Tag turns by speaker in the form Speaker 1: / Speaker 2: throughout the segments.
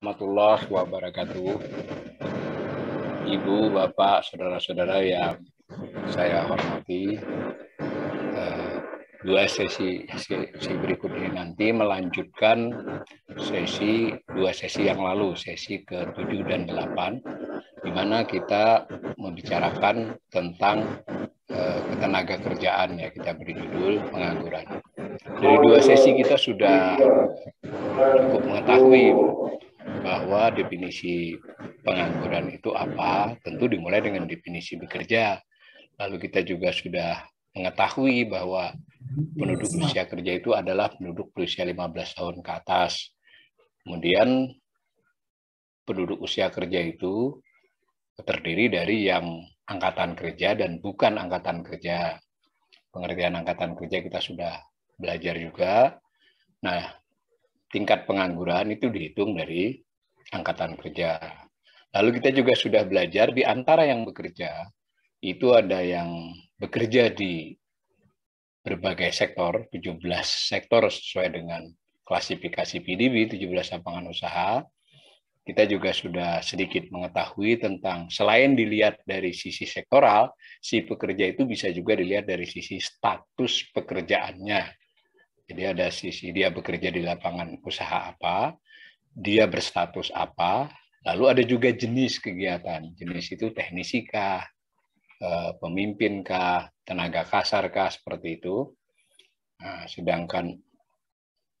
Speaker 1: warahmatullahi wabarakatuh. Ibu, Bapak, saudara-saudara yang saya hormati, eh, dua sesi, sesi berikut ini nanti melanjutkan sesi dua sesi yang lalu, sesi ke-7 dan ke 8, di mana kita membicarakan tentang eh, ketenaga kerjaan ya kita beri judul pengangguran. Dari dua sesi kita sudah cukup mengetahui bahwa definisi pengangguran itu apa, tentu dimulai dengan definisi bekerja. Lalu kita juga sudah mengetahui bahwa penduduk iya. usia kerja itu adalah penduduk berusia 15 tahun ke atas. Kemudian penduduk usia kerja itu terdiri dari yang angkatan kerja dan bukan angkatan kerja. Pengertian angkatan kerja kita sudah belajar juga. Nah, tingkat pengangguran itu dihitung dari angkatan kerja. Lalu kita juga sudah belajar di antara yang bekerja, itu ada yang bekerja di berbagai sektor, 17 sektor sesuai dengan klasifikasi PDB, 17 lapangan usaha. Kita juga sudah sedikit mengetahui tentang selain dilihat dari sisi sektoral, si pekerja itu bisa juga dilihat dari sisi status pekerjaannya. Jadi ada sisi dia bekerja di lapangan usaha apa, dia berstatus apa, lalu ada juga jenis kegiatan. Jenis itu teknisika, eh, kah, tenaga kasarkah, seperti itu. Nah, sedangkan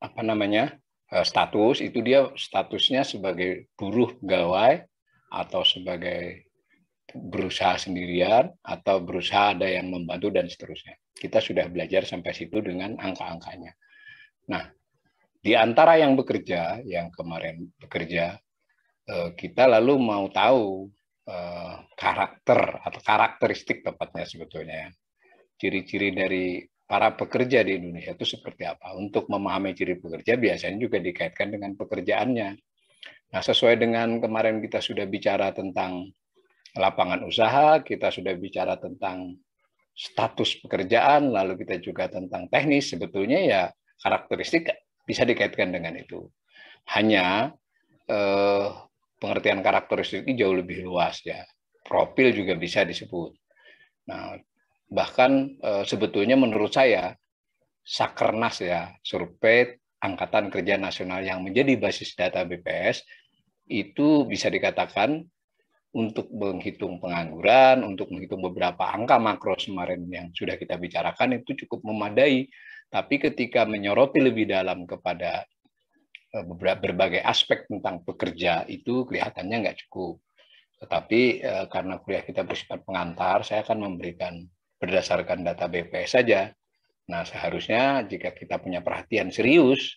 Speaker 1: apa namanya eh, status itu dia statusnya sebagai buruh gawai atau sebagai berusaha sendirian atau berusaha ada yang membantu dan seterusnya. Kita sudah belajar sampai situ dengan angka-angkanya. Nah, di antara yang bekerja, yang kemarin bekerja, eh, kita lalu mau tahu eh, karakter atau karakteristik tepatnya sebetulnya ya. ciri-ciri dari para pekerja di Indonesia itu seperti apa. Untuk memahami ciri pekerja biasanya juga dikaitkan dengan pekerjaannya. Nah, sesuai dengan kemarin kita sudah bicara tentang lapangan usaha, kita sudah bicara tentang status pekerjaan, lalu kita juga tentang teknis, sebetulnya ya karakteristik bisa dikaitkan dengan itu. Hanya eh, pengertian karakteristik ini jauh lebih luas ya. Profil juga bisa disebut. Nah, bahkan eh, sebetulnya menurut saya Sakernas ya, survei Angkatan Kerja Nasional yang menjadi basis data BPS itu bisa dikatakan untuk menghitung pengangguran, untuk menghitung beberapa angka makro kemarin yang sudah kita bicarakan itu cukup memadai tapi ketika menyoroti lebih dalam kepada eh, berbagai aspek tentang pekerja itu kelihatannya nggak cukup. Tetapi eh, karena kuliah kita bersifat pengantar, saya akan memberikan berdasarkan data BPS saja. Nah, seharusnya jika kita punya perhatian serius,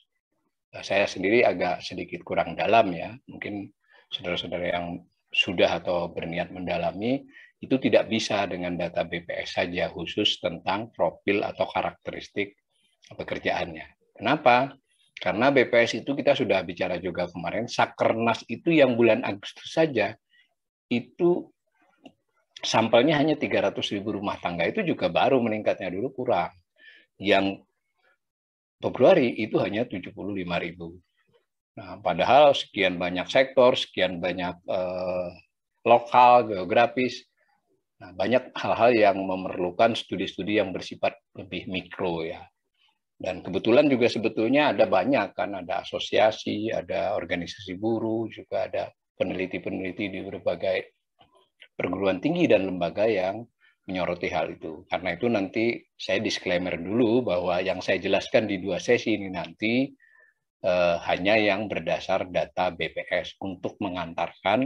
Speaker 1: eh, saya sendiri agak sedikit kurang dalam ya. Mungkin saudara-saudara yang sudah atau berniat mendalami itu tidak bisa dengan data BPS saja khusus tentang profil atau karakteristik pekerjaannya. Kenapa? Karena BPS itu kita sudah bicara juga kemarin, Sakernas itu yang bulan Agustus saja itu sampelnya hanya 300 ribu rumah tangga itu juga baru meningkatnya dulu kurang. Yang Februari itu hanya 75 ribu. Nah, padahal sekian banyak sektor, sekian banyak eh, lokal, geografis, nah, banyak hal-hal yang memerlukan studi-studi yang bersifat lebih mikro ya. Dan kebetulan juga sebetulnya ada banyak kan, ada asosiasi, ada organisasi buruh, juga ada peneliti-peneliti di berbagai perguruan tinggi dan lembaga yang menyoroti hal itu. Karena itu nanti saya disclaimer dulu bahwa yang saya jelaskan di dua sesi ini nanti eh, hanya yang berdasar data BPS untuk mengantarkan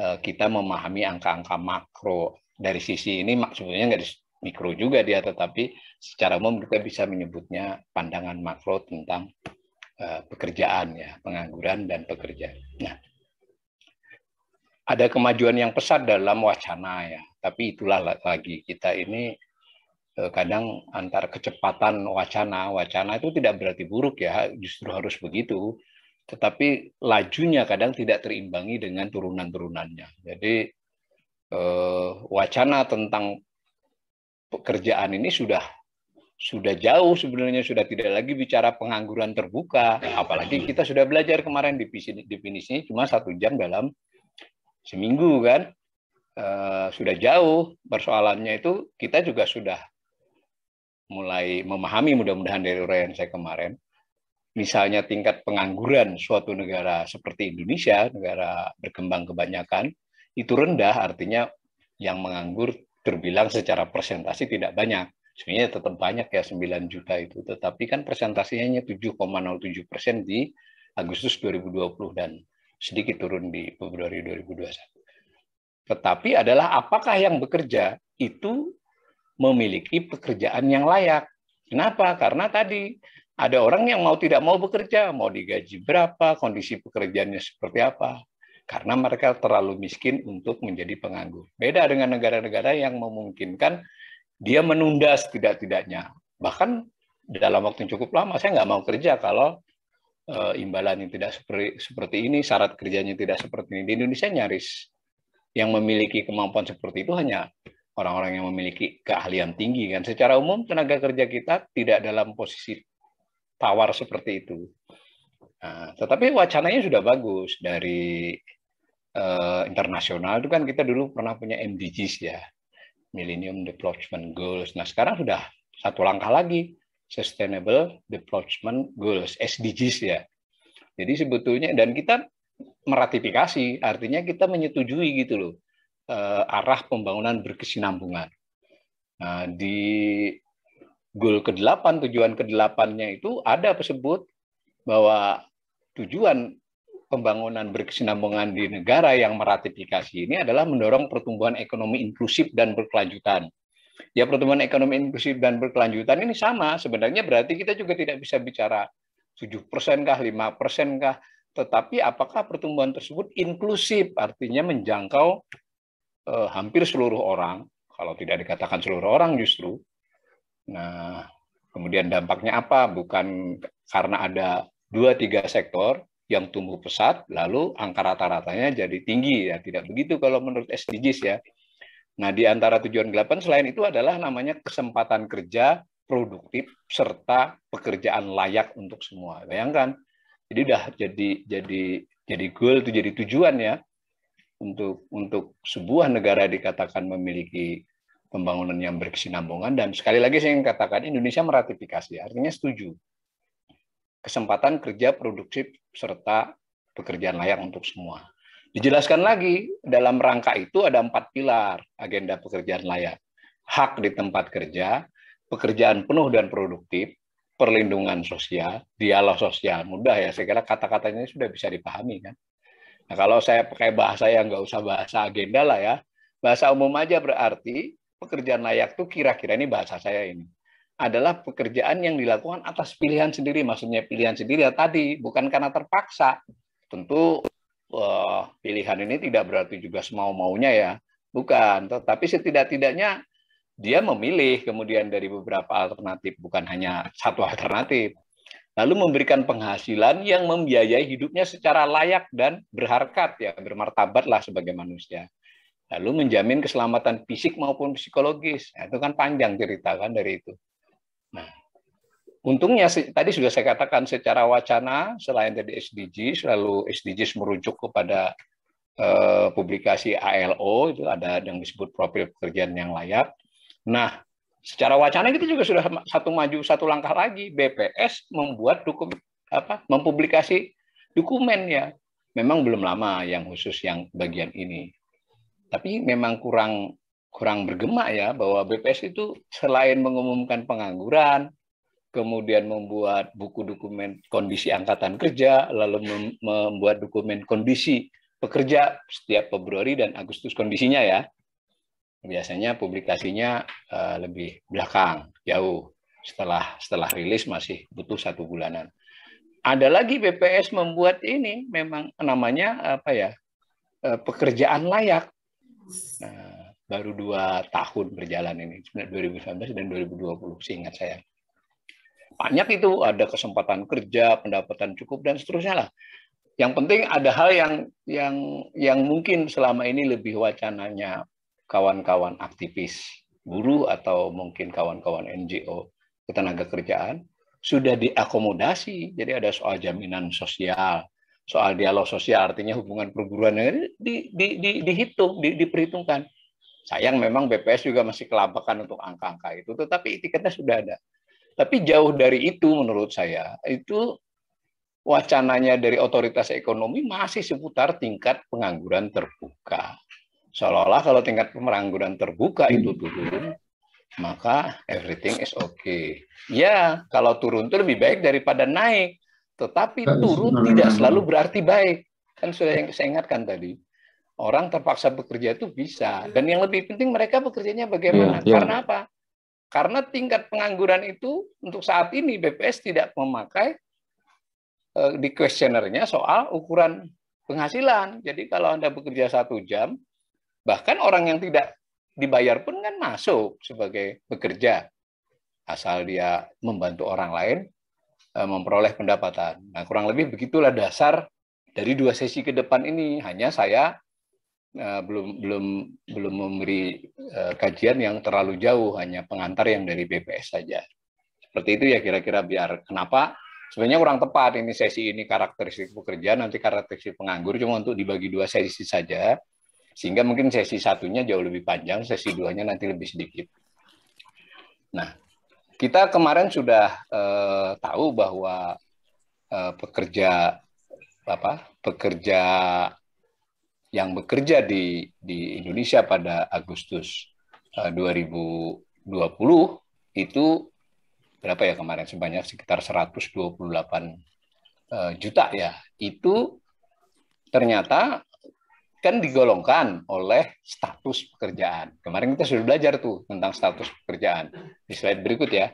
Speaker 1: eh, kita memahami angka-angka makro dari sisi ini maksudnya nggak mikro juga dia, tetapi secara umum kita bisa menyebutnya pandangan makro tentang eh, pekerjaan ya, pengangguran dan pekerja. Nah, ada kemajuan yang pesat dalam wacana ya, tapi itulah lagi kita ini eh, kadang antara kecepatan wacana, wacana itu tidak berarti buruk ya, justru harus begitu tetapi lajunya kadang tidak terimbangi dengan turunan-turunannya. Jadi eh, wacana tentang pekerjaan ini sudah sudah jauh sebenarnya sudah tidak lagi bicara pengangguran terbuka apalagi kita sudah belajar kemarin definisinya cuma satu jam dalam seminggu kan e, sudah jauh persoalannya itu kita juga sudah mulai memahami mudah-mudahan dari uraian saya kemarin misalnya tingkat pengangguran suatu negara seperti Indonesia negara berkembang kebanyakan itu rendah artinya yang menganggur terbilang secara presentasi tidak banyak. Sebenarnya tetap banyak ya 9 juta itu, tetapi kan presentasinya hanya 7,07 persen di Agustus 2020 dan sedikit turun di Februari 2021. Tetapi adalah apakah yang bekerja itu memiliki pekerjaan yang layak. Kenapa? Karena tadi ada orang yang mau tidak mau bekerja, mau digaji berapa, kondisi pekerjaannya seperti apa karena mereka terlalu miskin untuk menjadi penganggur. Beda dengan negara-negara yang memungkinkan dia menunda setidak-tidaknya. Bahkan dalam waktu yang cukup lama, saya nggak mau kerja kalau e, imbalan yang tidak seperti, seperti ini, syarat kerjanya tidak seperti ini. Di Indonesia nyaris yang memiliki kemampuan seperti itu hanya orang-orang yang memiliki keahlian tinggi. kan. Secara umum tenaga kerja kita tidak dalam posisi tawar seperti itu. Nah, tetapi wacananya sudah bagus dari uh, internasional itu kan kita dulu pernah punya MDGs ya, Millennium Development Goals. Nah sekarang sudah satu langkah lagi, Sustainable Development Goals (SDGs) ya. Jadi sebetulnya dan kita meratifikasi, artinya kita menyetujui gitu loh uh, arah pembangunan berkesinambungan. Nah, di goal ke-8, tujuan ke-8-nya itu ada tersebut bahwa tujuan pembangunan berkesinambungan di negara yang meratifikasi ini adalah mendorong pertumbuhan ekonomi inklusif dan berkelanjutan. Ya pertumbuhan ekonomi inklusif dan berkelanjutan ini sama sebenarnya berarti kita juga tidak bisa bicara 7% kah, 5% kah, tetapi apakah pertumbuhan tersebut inklusif artinya menjangkau eh, hampir seluruh orang, kalau tidak dikatakan seluruh orang justru. Nah, kemudian dampaknya apa? Bukan karena ada dua tiga sektor, yang tumbuh pesat, lalu angka rata-ratanya jadi tinggi ya. Tidak begitu kalau menurut SDGs ya. Nah, di antara tujuan delapan selain itu adalah namanya kesempatan kerja produktif serta pekerjaan layak untuk semua. Bayangkan, jadi udah jadi jadi jadi goal itu jadi tujuan ya untuk untuk sebuah negara dikatakan memiliki pembangunan yang berkesinambungan dan sekali lagi saya ingin katakan Indonesia meratifikasi artinya setuju kesempatan kerja produktif serta pekerjaan layak untuk semua. Dijelaskan lagi, dalam rangka itu ada empat pilar agenda pekerjaan layak. Hak di tempat kerja, pekerjaan penuh dan produktif, perlindungan sosial, dialog sosial. Mudah ya, saya kira kata-katanya sudah bisa dipahami kan. Nah, kalau saya pakai bahasa yang nggak usah bahasa agenda lah ya, bahasa umum aja berarti pekerjaan layak tuh kira-kira ini bahasa saya ini adalah pekerjaan yang dilakukan atas pilihan sendiri. Maksudnya pilihan sendiri ya tadi, bukan karena terpaksa. Tentu uh, pilihan ini tidak berarti juga semau-maunya ya. Bukan, tetapi setidak-tidaknya dia memilih kemudian dari beberapa alternatif, bukan hanya satu alternatif. Lalu memberikan penghasilan yang membiayai hidupnya secara layak dan berharkat, ya bermartabatlah sebagai manusia lalu menjamin keselamatan fisik maupun psikologis. Ya, itu kan panjang cerita kan dari itu. Untungnya tadi sudah saya katakan secara wacana selain dari SDGs, selalu SDGs merujuk kepada eh, publikasi ALO itu ada yang disebut profil pekerjaan yang layak. Nah, secara wacana kita juga sudah satu maju satu langkah lagi. BPS membuat dokumen apa mempublikasi dokumen ya. Memang belum lama yang khusus yang bagian ini. Tapi memang kurang kurang bergema ya bahwa BPS itu selain mengumumkan pengangguran, kemudian membuat buku dokumen kondisi angkatan kerja, lalu membuat dokumen kondisi pekerja setiap Februari dan Agustus kondisinya ya. Biasanya publikasinya eh, lebih belakang, jauh setelah setelah rilis masih butuh satu bulanan. Ada lagi BPS membuat ini memang namanya apa ya eh, pekerjaan layak. Nah, baru dua tahun berjalan ini 2019 dan 2020 seingat saya banyak itu ada kesempatan kerja, pendapatan cukup dan seterusnya lah. Yang penting ada hal yang yang yang mungkin selama ini lebih wacananya kawan-kawan aktivis buruh atau mungkin kawan-kawan NGO ketenaga kerjaan sudah diakomodasi. Jadi ada soal jaminan sosial, soal dialog sosial, artinya hubungan perguruan negeri di, di, di, dihitung, di, diperhitungkan. Sayang memang BPS juga masih kelabakan untuk angka-angka itu, tetapi tiketnya sudah ada. Tapi jauh dari itu menurut saya, itu wacananya dari otoritas ekonomi masih seputar tingkat pengangguran terbuka. Seolah-olah kalau tingkat pengangguran terbuka itu turun, maka everything is okay. Ya, kalau turun itu lebih baik daripada naik. Tetapi turun tidak selalu berarti baik. Kan sudah yang saya ingatkan tadi. Orang terpaksa bekerja itu bisa. Dan yang lebih penting mereka bekerjanya bagaimana. Ya, ya. Karena apa? Karena tingkat pengangguran itu untuk saat ini BPS tidak memakai eh, di kuesionernya soal ukuran penghasilan. Jadi kalau Anda bekerja satu jam, bahkan orang yang tidak dibayar pun kan masuk sebagai bekerja. Asal dia membantu orang lain eh, memperoleh pendapatan. Nah, kurang lebih begitulah dasar dari dua sesi ke depan ini. Hanya saya Eh, belum belum belum memberi eh, kajian yang terlalu jauh hanya pengantar yang dari BPS saja seperti itu ya kira-kira biar kenapa sebenarnya kurang tepat ini sesi ini karakteristik pekerja nanti karakteristik penganggur cuma untuk dibagi dua sesi saja sehingga mungkin sesi satunya jauh lebih panjang sesi duanya nanti lebih sedikit nah kita kemarin sudah eh, tahu bahwa eh, pekerja apa pekerja yang bekerja di di Indonesia pada Agustus 2020 eh, itu berapa ya kemarin sebanyak sekitar 128 eh, juta ya. Itu ternyata kan digolongkan oleh status pekerjaan. Kemarin kita sudah belajar tuh tentang status pekerjaan. Di slide berikut ya.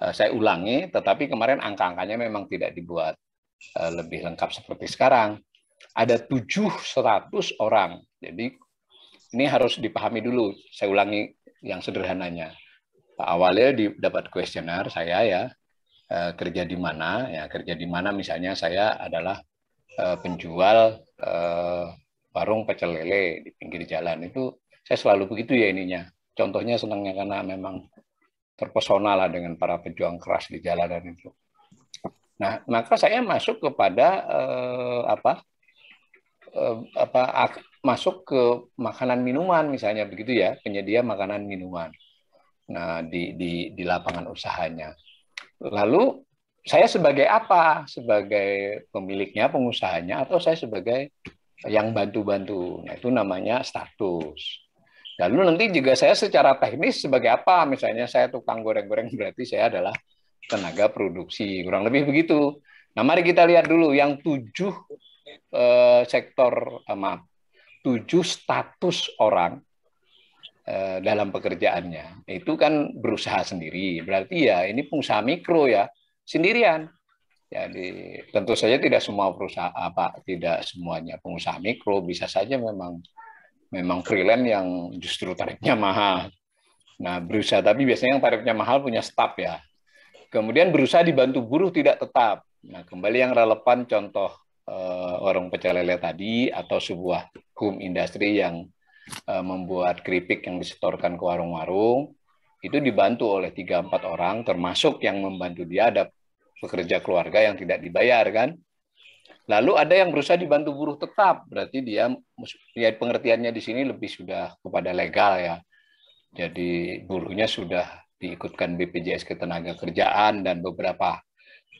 Speaker 1: Eh, saya ulangi, tetapi kemarin angka-angkanya memang tidak dibuat lebih lengkap seperti sekarang ada 700 orang. Jadi ini harus dipahami dulu. Saya ulangi yang sederhananya. Awalnya dapat kuesioner saya ya eh, kerja di mana ya kerja di mana misalnya saya adalah eh, penjual eh, warung pecel lele di pinggir jalan itu saya selalu begitu ya ininya. Contohnya senangnya karena memang terpesona lah dengan para pejuang keras di jalanan itu. Nah, maka saya masuk kepada eh, apa Eh, apa masuk ke makanan minuman misalnya begitu ya penyedia makanan minuman nah di di di lapangan usahanya lalu saya sebagai apa sebagai pemiliknya pengusahanya atau saya sebagai yang bantu-bantu nah itu namanya status lalu nanti juga saya secara teknis sebagai apa misalnya saya tukang goreng-goreng berarti saya adalah tenaga produksi kurang lebih begitu nah mari kita lihat dulu yang tujuh eh, sektor eh, maaf tujuh status orang eh, dalam pekerjaannya itu kan berusaha sendiri berarti ya ini pengusaha mikro ya sendirian jadi tentu saja tidak semua perusahaan apa tidak semuanya pengusaha mikro bisa saja memang memang freelance yang justru tarifnya mahal nah berusaha tapi biasanya yang tarifnya mahal punya staff ya kemudian berusaha dibantu buruh tidak tetap nah kembali yang relevan contoh uh, warung pecel lele tadi atau sebuah home industry yang uh, membuat keripik yang disetorkan ke warung-warung itu dibantu oleh tiga empat orang termasuk yang membantu dia ada pekerja keluarga yang tidak dibayar kan lalu ada yang berusaha dibantu buruh tetap berarti dia ya pengertiannya di sini lebih sudah kepada legal ya jadi buruhnya sudah diikutkan BPJS ketenaga kerjaan dan beberapa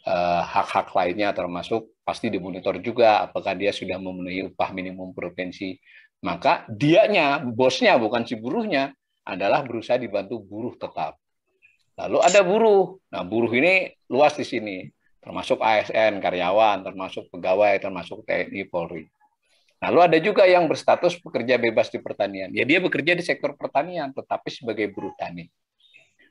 Speaker 1: Eh, hak-hak uh, lainnya termasuk pasti dimonitor juga apakah dia sudah memenuhi upah minimum provinsi. Maka dianya, bosnya bukan si buruhnya adalah berusaha dibantu buruh tetap. Lalu ada buruh. Nah, buruh ini luas di sini, termasuk ASN, karyawan, termasuk pegawai, termasuk TNI, Polri. Lalu ada juga yang berstatus pekerja bebas di pertanian. Ya dia bekerja di sektor pertanian, tetapi sebagai buruh tani.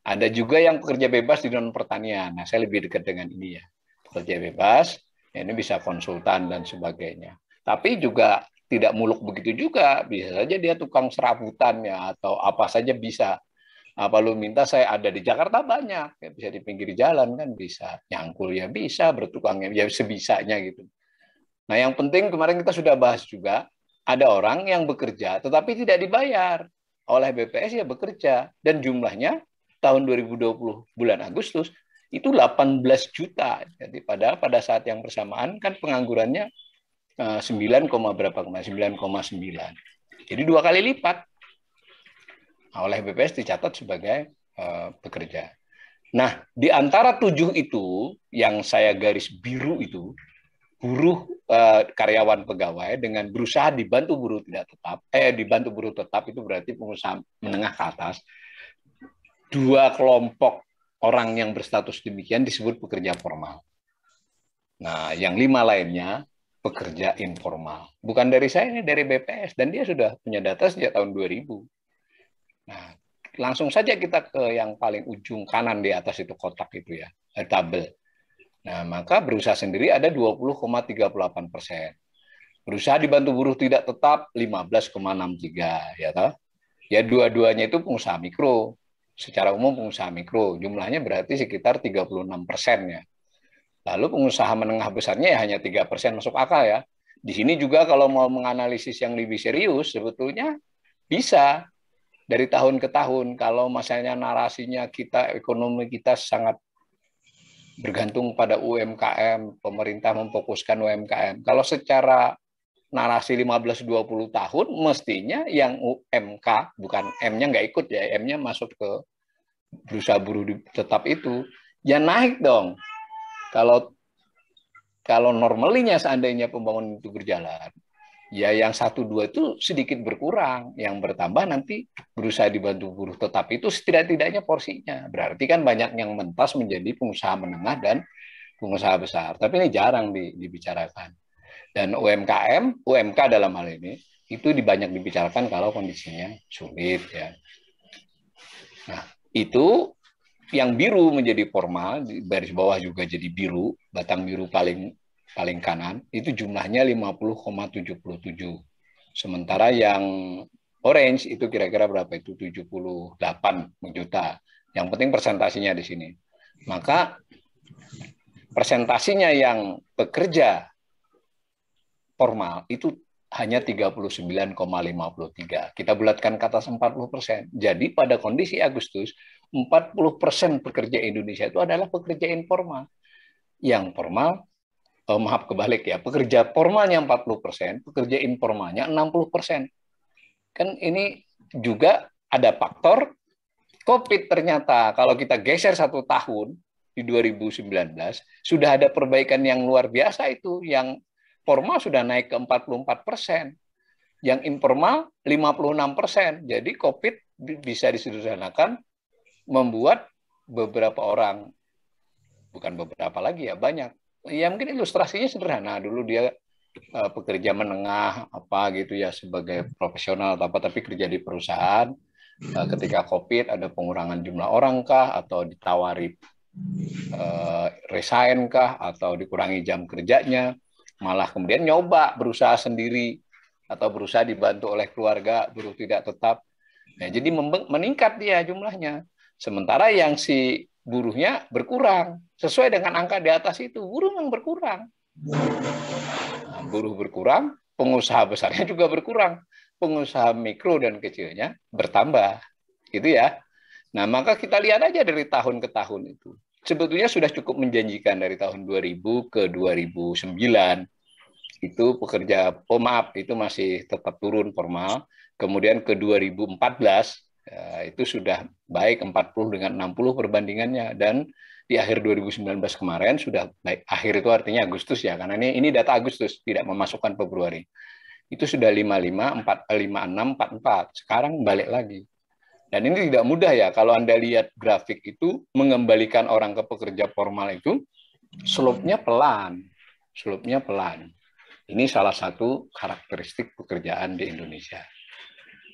Speaker 1: Ada juga yang pekerja bebas di non pertanian. Nah, saya lebih dekat dengan ini ya. Pekerja bebas, ya ini bisa konsultan dan sebagainya. Tapi juga tidak muluk begitu juga. Bisa saja dia tukang serabutan ya atau apa saja bisa. Apa lu minta saya ada di Jakarta banyak. Ya, bisa di pinggir jalan kan bisa. Nyangkul ya bisa, bertukang ya sebisanya gitu. Nah, yang penting kemarin kita sudah bahas juga ada orang yang bekerja tetapi tidak dibayar oleh BPS ya bekerja dan jumlahnya tahun 2020 bulan Agustus itu 18 juta. Jadi pada pada saat yang bersamaan kan penganggurannya 9, eh, berapa kemarin? 9,9. Jadi dua kali lipat. Nah, oleh BPS dicatat sebagai uh, pekerja. Nah, di antara tujuh itu yang saya garis biru itu buruh uh, karyawan pegawai dengan berusaha dibantu buruh tidak tetap eh dibantu buruh tetap itu berarti pengusaha menengah ke atas dua kelompok orang yang berstatus demikian disebut pekerja formal. Nah, yang lima lainnya pekerja informal. Bukan dari saya, ini dari BPS. Dan dia sudah punya data sejak tahun 2000. Nah, langsung saja kita ke yang paling ujung kanan di atas itu kotak itu ya, eh, tabel. Nah, maka berusaha sendiri ada 20,38 persen. Berusaha dibantu buruh tidak tetap 15,63 ya Ya dua-duanya itu pengusaha mikro secara umum pengusaha mikro. Jumlahnya berarti sekitar 36 persen ya. Lalu pengusaha menengah besarnya ya hanya 3 persen masuk akal ya. Di sini juga kalau mau menganalisis yang lebih serius sebetulnya bisa dari tahun ke tahun kalau misalnya narasinya kita ekonomi kita sangat bergantung pada UMKM, pemerintah memfokuskan UMKM. Kalau secara narasi 15-20 tahun, mestinya yang UMK, bukan M-nya nggak ikut ya, M-nya masuk ke berusaha buruh tetap itu, ya naik dong. Kalau kalau normalnya seandainya pembangunan itu berjalan, ya yang satu dua itu sedikit berkurang, yang bertambah nanti berusaha dibantu buruh tetap itu setidak-tidaknya porsinya. Berarti kan banyak yang mentas menjadi pengusaha menengah dan pengusaha besar. Tapi ini jarang dibicarakan. Dan UMKM, UMK dalam hal ini itu banyak dibicarakan kalau kondisinya sulit ya. Nah, itu yang biru menjadi formal, baris bawah juga jadi biru, batang biru paling paling kanan, itu jumlahnya 50,77. Sementara yang orange itu kira-kira berapa itu 78 juta. Yang penting persentasinya di sini. Maka persentasinya yang bekerja formal itu hanya 39,53. Kita bulatkan ke atas 40 persen. Jadi pada kondisi Agustus, 40 persen pekerja Indonesia itu adalah pekerja informal. Yang formal, eh, maaf kebalik ya, pekerja formalnya 40 persen, pekerja informalnya 60 persen. Kan ini juga ada faktor COVID ternyata. Kalau kita geser satu tahun, di 2019 sudah ada perbaikan yang luar biasa itu yang formal sudah naik ke 44 persen, yang informal 56 persen. Jadi COVID bisa disederhanakan membuat beberapa orang, bukan beberapa lagi ya, banyak. Ya mungkin ilustrasinya sederhana. Dulu dia eh, pekerja menengah apa gitu ya sebagai profesional atau apa, tapi kerja di perusahaan. Eh, ketika COVID ada pengurangan jumlah orang kah atau ditawari uh, resign kah atau dikurangi jam kerjanya malah kemudian nyoba berusaha sendiri atau berusaha dibantu oleh keluarga buruh tidak tetap. Nah, jadi meningkat dia jumlahnya. Sementara yang si buruhnya berkurang sesuai dengan angka di atas itu buruh yang berkurang. Nah, buruh berkurang, pengusaha besarnya juga berkurang, pengusaha mikro dan kecilnya bertambah. Gitu ya. Nah, maka kita lihat aja dari tahun ke tahun itu sebetulnya sudah cukup menjanjikan dari tahun 2000 ke 2009 itu pekerja pemaaf itu masih tetap turun formal. Kemudian ke 2014 ya, itu sudah baik 40 dengan 60 perbandingannya dan di akhir 2019 kemarin sudah baik akhir itu artinya Agustus ya karena ini ini data Agustus tidak memasukkan Februari. Itu sudah 55 4 56 44. Sekarang balik lagi dan ini tidak mudah ya, kalau Anda lihat grafik itu, mengembalikan orang ke pekerja formal itu, slope-nya pelan. Slope-nya pelan. Ini salah satu karakteristik pekerjaan di Indonesia.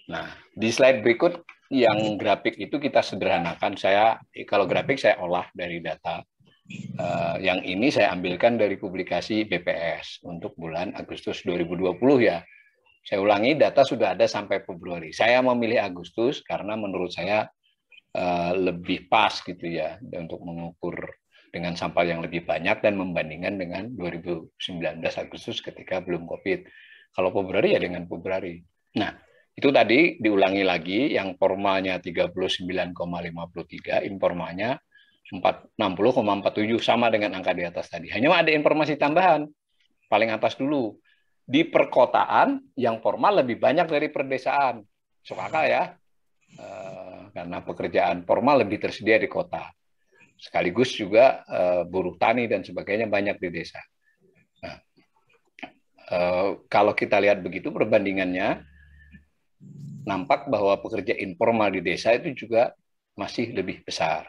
Speaker 1: Nah, di slide berikut yang grafik itu kita sederhanakan. Saya Kalau grafik saya olah dari data. Eh, yang ini saya ambilkan dari publikasi BPS untuk bulan Agustus 2020 ya saya ulangi, data sudah ada sampai Februari. Saya memilih Agustus karena menurut saya eh, lebih pas gitu ya untuk mengukur dengan sampel yang lebih banyak dan membandingkan dengan 2019 Agustus ketika belum COVID. Kalau Februari ya dengan Februari. Nah, itu tadi diulangi lagi yang formalnya 39,53, informalnya 60,47 sama dengan angka di atas tadi. Hanya ada informasi tambahan paling atas dulu di perkotaan yang formal lebih banyak dari perdesaan. suka akal ya, eh, karena pekerjaan formal lebih tersedia di kota. Sekaligus juga eh, buruh tani dan sebagainya banyak di desa. Nah, eh, kalau kita lihat begitu perbandingannya, nampak bahwa pekerja informal di desa itu juga masih lebih besar.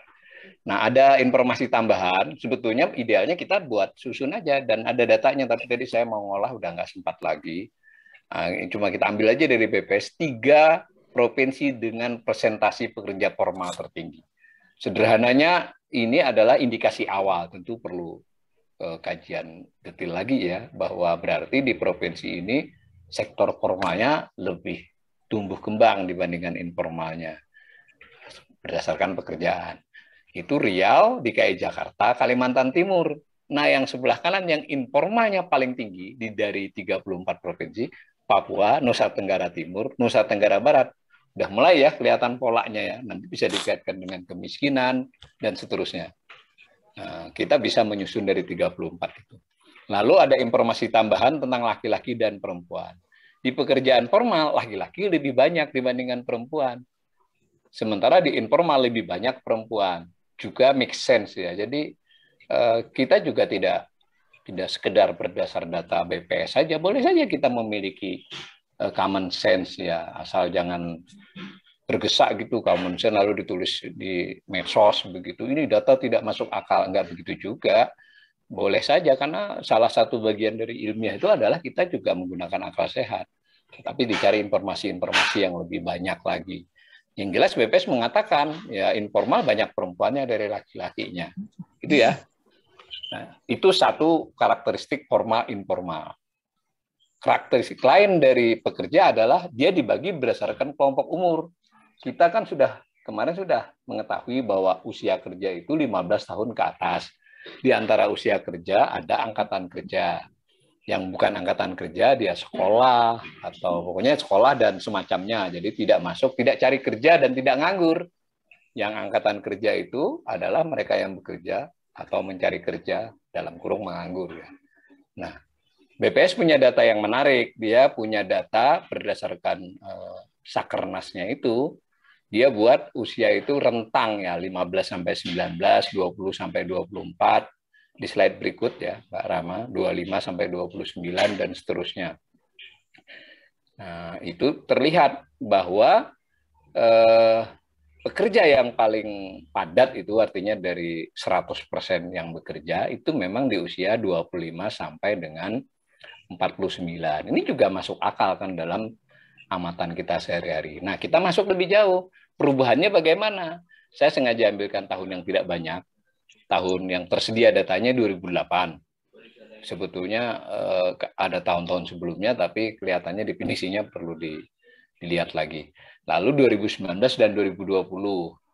Speaker 1: Nah, ada informasi tambahan. Sebetulnya idealnya kita buat susun aja dan ada datanya. Tapi tadi saya mau ngolah udah nggak sempat lagi. Nah, cuma kita ambil aja dari BPS tiga provinsi dengan presentasi pekerja formal tertinggi. Sederhananya ini adalah indikasi awal. Tentu perlu uh, kajian detail lagi ya bahwa berarti di provinsi ini sektor formalnya lebih tumbuh kembang dibandingkan informalnya berdasarkan pekerjaan. Itu Riau, DKI Jakarta, Kalimantan Timur. Nah, yang sebelah kanan yang informalnya paling tinggi di dari 34 provinsi, Papua, Nusa Tenggara Timur, Nusa Tenggara Barat. sudah mulai ya kelihatan polanya ya. Nanti bisa dikaitkan dengan kemiskinan dan seterusnya. Nah, kita bisa menyusun dari 34 itu. Lalu ada informasi tambahan tentang laki-laki dan perempuan. Di pekerjaan formal, laki-laki lebih banyak dibandingkan perempuan. Sementara di informal lebih banyak perempuan juga make sense ya. Jadi eh, kita juga tidak tidak sekedar berdasar data BPS saja, boleh saja kita memiliki eh, common sense ya, asal jangan bergesak gitu common sense lalu ditulis di medsos begitu. Ini data tidak masuk akal, enggak begitu juga. Boleh saja karena salah satu bagian dari ilmiah itu adalah kita juga menggunakan akal sehat. Tapi dicari informasi-informasi yang lebih banyak lagi. Yang jelas BPS mengatakan ya informal banyak perempuannya dari laki-lakinya. Gitu ya. Nah, itu satu karakteristik formal informal. Karakteristik lain dari pekerja adalah dia dibagi berdasarkan kelompok umur. Kita kan sudah kemarin sudah mengetahui bahwa usia kerja itu 15 tahun ke atas. Di antara usia kerja ada angkatan kerja, yang bukan angkatan kerja dia hmm. sekolah atau pokoknya sekolah dan semacamnya jadi tidak masuk tidak cari kerja dan tidak nganggur yang angkatan kerja itu adalah mereka yang bekerja atau mencari kerja dalam kurung menganggur ya nah BPS punya data yang menarik dia punya data berdasarkan eh, sakernasnya itu dia buat usia itu rentang ya 15 sampai 19 20 sampai 24 di slide berikut ya, Pak Rama, 25 sampai 29 dan seterusnya. Nah, itu terlihat bahwa eh, pekerja yang paling padat itu artinya dari 100% yang bekerja itu memang di usia 25 sampai dengan 49. Ini juga masuk akal kan dalam amatan kita sehari-hari. Nah, kita masuk lebih jauh. Perubahannya bagaimana? Saya sengaja ambilkan tahun yang tidak banyak tahun yang tersedia datanya 2008 sebetulnya uh, ada tahun-tahun sebelumnya tapi kelihatannya definisinya perlu di, dilihat lagi. Lalu 2019 dan 2020.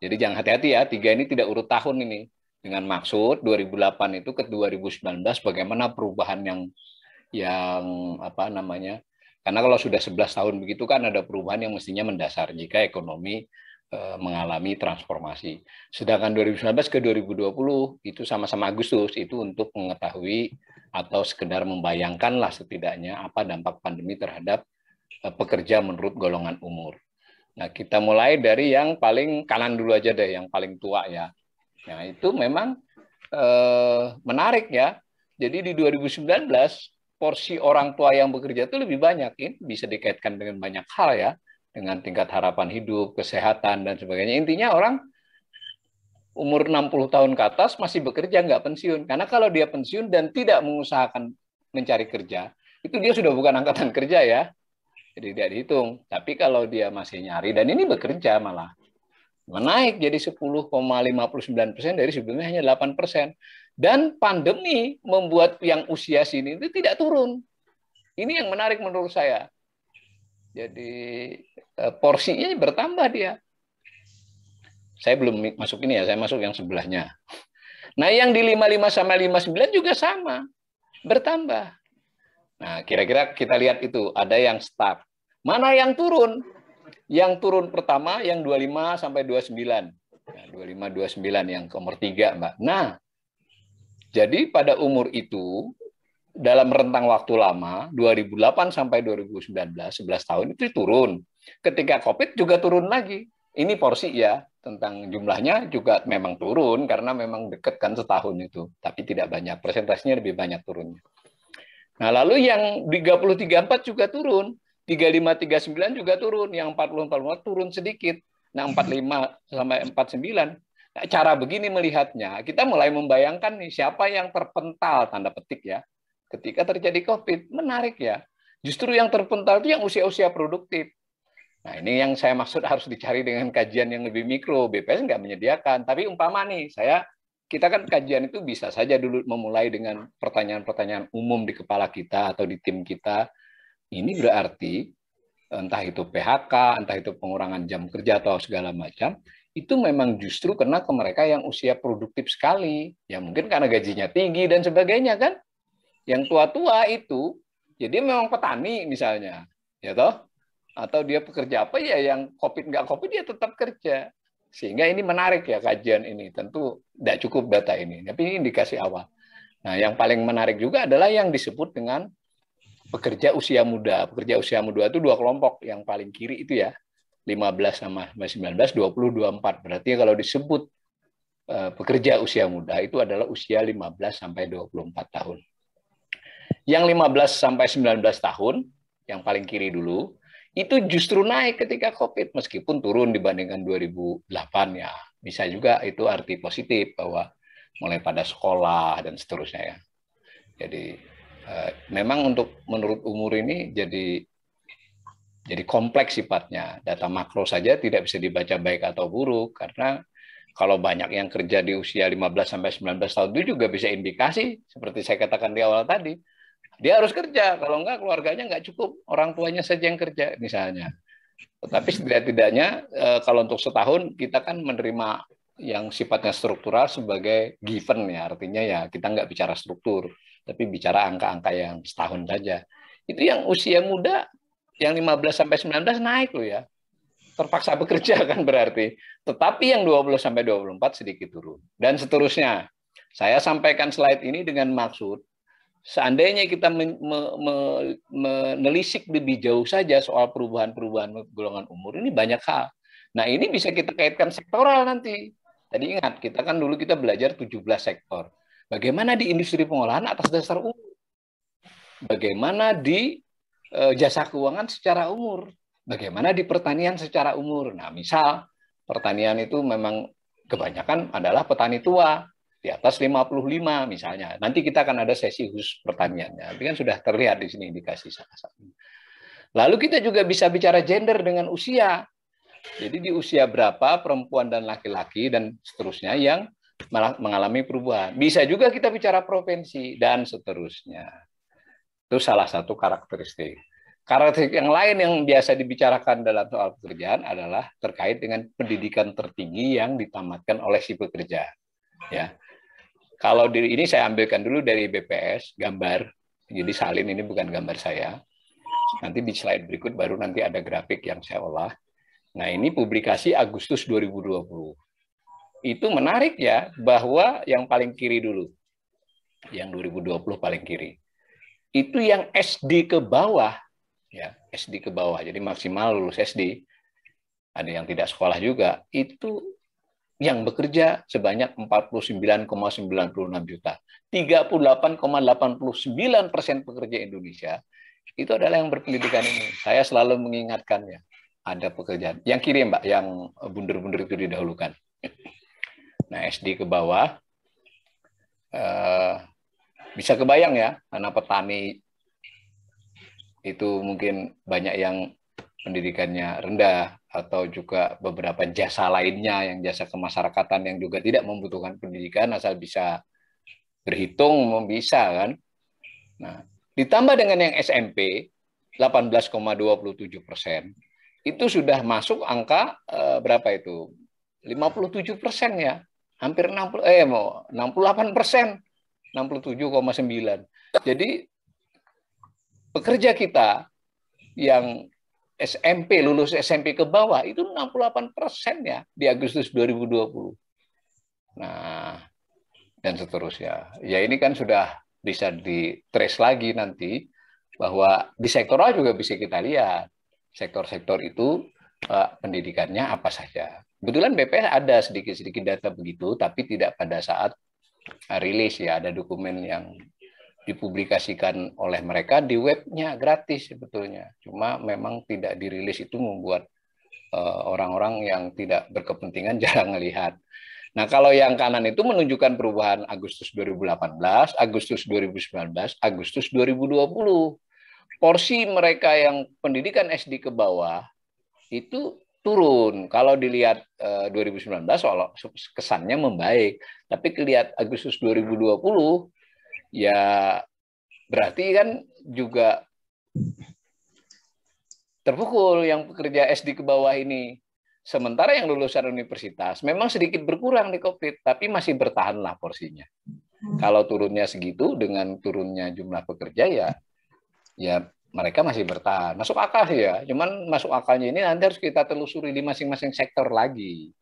Speaker 1: Jadi jangan hati-hati ya, tiga ini tidak urut tahun ini. Dengan maksud 2008 itu ke 2019 bagaimana perubahan yang yang apa namanya? Karena kalau sudah 11 tahun begitu kan ada perubahan yang mestinya mendasar jika ekonomi Eh, mengalami transformasi. Sedangkan 2019 ke 2020 itu sama-sama Agustus itu untuk mengetahui atau sekedar membayangkanlah setidaknya apa dampak pandemi terhadap eh, pekerja menurut golongan umur. Nah, kita mulai dari yang paling kanan dulu aja deh, yang paling tua ya. Nah, itu memang eh, menarik ya. Jadi di 2019 porsi orang tua yang bekerja itu lebih banyak. Ini bisa dikaitkan dengan banyak hal ya dengan tingkat harapan hidup, kesehatan dan sebagainya. Intinya orang umur 60 tahun ke atas masih bekerja nggak pensiun. Karena kalau dia pensiun dan tidak mengusahakan mencari kerja, itu dia sudah bukan angkatan kerja ya. Jadi tidak dihitung. Tapi kalau dia masih nyari dan ini bekerja malah menaik jadi 10,59 persen dari sebelumnya hanya 8 persen. Dan pandemi membuat yang usia sini itu tidak turun. Ini yang menarik menurut saya. Jadi eh, porsinya bertambah dia. Saya belum masuk ini ya, saya masuk yang sebelahnya. Nah, yang di 55 sama 59 juga sama. Bertambah. Nah, kira-kira kita lihat itu, ada yang start. Mana yang turun? Yang turun pertama yang 25 sampai 29. Nah, 25 29 yang nomor 3, Mbak. Nah, jadi pada umur itu dalam rentang waktu lama 2008 sampai 2019 11 tahun itu turun. Ketika Covid juga turun lagi. Ini porsi ya tentang jumlahnya juga memang turun karena memang deket kan setahun itu, tapi tidak banyak. Persentasenya lebih banyak turunnya. Nah, lalu yang 334 juga turun, 3539 juga turun, yang 4044 turun sedikit. Nah, 45 sampai 49 Nah, cara begini melihatnya, kita mulai membayangkan nih siapa yang terpental tanda petik ya ketika terjadi COVID. Menarik ya. Justru yang terpental itu yang usia-usia produktif. Nah ini yang saya maksud harus dicari dengan kajian yang lebih mikro. BPS nggak menyediakan. Tapi umpama nih, saya kita kan kajian itu bisa saja dulu memulai dengan pertanyaan-pertanyaan umum di kepala kita atau di tim kita. Ini berarti entah itu PHK, entah itu pengurangan jam kerja atau segala macam, itu memang justru kena ke mereka yang usia produktif sekali. Ya mungkin karena gajinya tinggi dan sebagainya kan. Yang tua-tua itu ya memang petani misalnya, ya toh? Atau dia pekerja apa ya yang covid nggak covid dia tetap kerja. Sehingga ini menarik ya kajian ini. Tentu tidak cukup data ini, tapi ini indikasi awal. Nah, yang paling menarik juga adalah yang disebut dengan pekerja usia muda. Pekerja usia muda itu dua kelompok, yang paling kiri itu ya, 15 sama 19, 20, 24. Berarti kalau disebut eh, pekerja usia muda itu adalah usia 15 sampai 24 tahun. Yang 15 sampai 19 tahun, yang paling kiri dulu, itu justru naik ketika COVID, meskipun turun dibandingkan 2008 ya. Bisa juga itu arti positif bahwa mulai pada sekolah dan seterusnya ya. Jadi eh, memang untuk menurut umur ini jadi jadi kompleks sifatnya. Data makro saja tidak bisa dibaca baik atau buruk karena kalau banyak yang kerja di usia 15 sampai 19 tahun itu juga bisa indikasi seperti saya katakan di awal tadi dia harus kerja, kalau enggak keluarganya enggak cukup, orang tuanya saja yang kerja misalnya. Tetapi setidak-tidaknya eh, kalau untuk setahun kita kan menerima yang sifatnya struktural sebagai given ya, artinya ya kita nggak bicara struktur, tapi bicara angka-angka yang setahun saja. Itu yang usia muda yang 15 sampai 19 naik loh ya. Terpaksa bekerja kan berarti. Tetapi yang 20 sampai 24 sedikit turun dan seterusnya. Saya sampaikan slide ini dengan maksud seandainya kita menelisik lebih jauh saja soal perubahan-perubahan golongan umur ini banyak hal. Nah ini bisa kita kaitkan sektoral nanti. Tadi ingat kita kan dulu kita belajar 17 sektor. Bagaimana di industri pengolahan atas dasar umur? Bagaimana di e, jasa keuangan secara umur? Bagaimana di pertanian secara umur? Nah misal pertanian itu memang kebanyakan adalah petani tua di atas 55 misalnya. Nanti kita akan ada sesi khusus pertanyaannya. Tapi kan sudah terlihat di sini indikasi salah satu. Lalu kita juga bisa bicara gender dengan usia. Jadi di usia berapa perempuan dan laki-laki dan seterusnya yang mengalami perubahan. Bisa juga kita bicara provinsi dan seterusnya. Itu salah satu karakteristik. Karakteristik yang lain yang biasa dibicarakan dalam soal pekerjaan adalah terkait dengan pendidikan tertinggi yang ditamatkan oleh si pekerja. Ya. Kalau di ini saya ambilkan dulu dari BPS gambar. Jadi salin ini bukan gambar saya. Nanti di slide berikut baru nanti ada grafik yang saya olah. Nah, ini publikasi Agustus 2020. Itu menarik ya bahwa yang paling kiri dulu. Yang 2020 paling kiri. Itu yang SD ke bawah ya, SD ke bawah. Jadi maksimal lulus SD. Ada yang tidak sekolah juga. Itu yang bekerja sebanyak 49,96 juta. 38,89 persen pekerja Indonesia itu adalah yang berpendidikan ini. Saya selalu mengingatkannya. Ada pekerjaan. Yang kiri Mbak, yang bundar-bundar itu didahulukan. Nah SD ke bawah, eh, bisa kebayang ya, karena petani itu mungkin banyak yang pendidikannya rendah, atau juga beberapa jasa lainnya yang jasa kemasyarakatan yang juga tidak membutuhkan pendidikan asal bisa berhitung bisa kan. Nah, ditambah dengan yang SMP 18,27 persen itu sudah masuk angka e, berapa itu 57 persen ya hampir 60 eh mau 68 persen 67,9 jadi pekerja kita yang SMP, lulus SMP ke bawah itu 68 persen ya di Agustus 2020. Nah, dan seterusnya. Ya ini kan sudah bisa di trace lagi nanti bahwa di sektoral juga bisa kita lihat sektor-sektor itu eh, pendidikannya apa saja. Kebetulan BPS ada sedikit-sedikit data begitu, tapi tidak pada saat rilis ya ada dokumen yang dipublikasikan oleh mereka di webnya gratis sebetulnya. Cuma memang tidak dirilis itu membuat eh, orang-orang uh, yang tidak berkepentingan jarang melihat. Nah kalau yang kanan itu menunjukkan perubahan Agustus 2018, Agustus 2019, Agustus 2020. Porsi mereka yang pendidikan SD ke bawah itu turun. Kalau dilihat eh, 2019 soal kesannya membaik, tapi kelihat Agustus 2020 ya berarti kan juga terpukul yang pekerja SD ke bawah ini. Sementara yang lulusan universitas memang sedikit berkurang di COVID, tapi masih bertahanlah porsinya. Hmm. Kalau turunnya segitu dengan turunnya jumlah pekerja ya ya mereka masih bertahan. Masuk akal sih ya, cuman masuk akalnya ini nanti harus kita telusuri di masing-masing sektor lagi.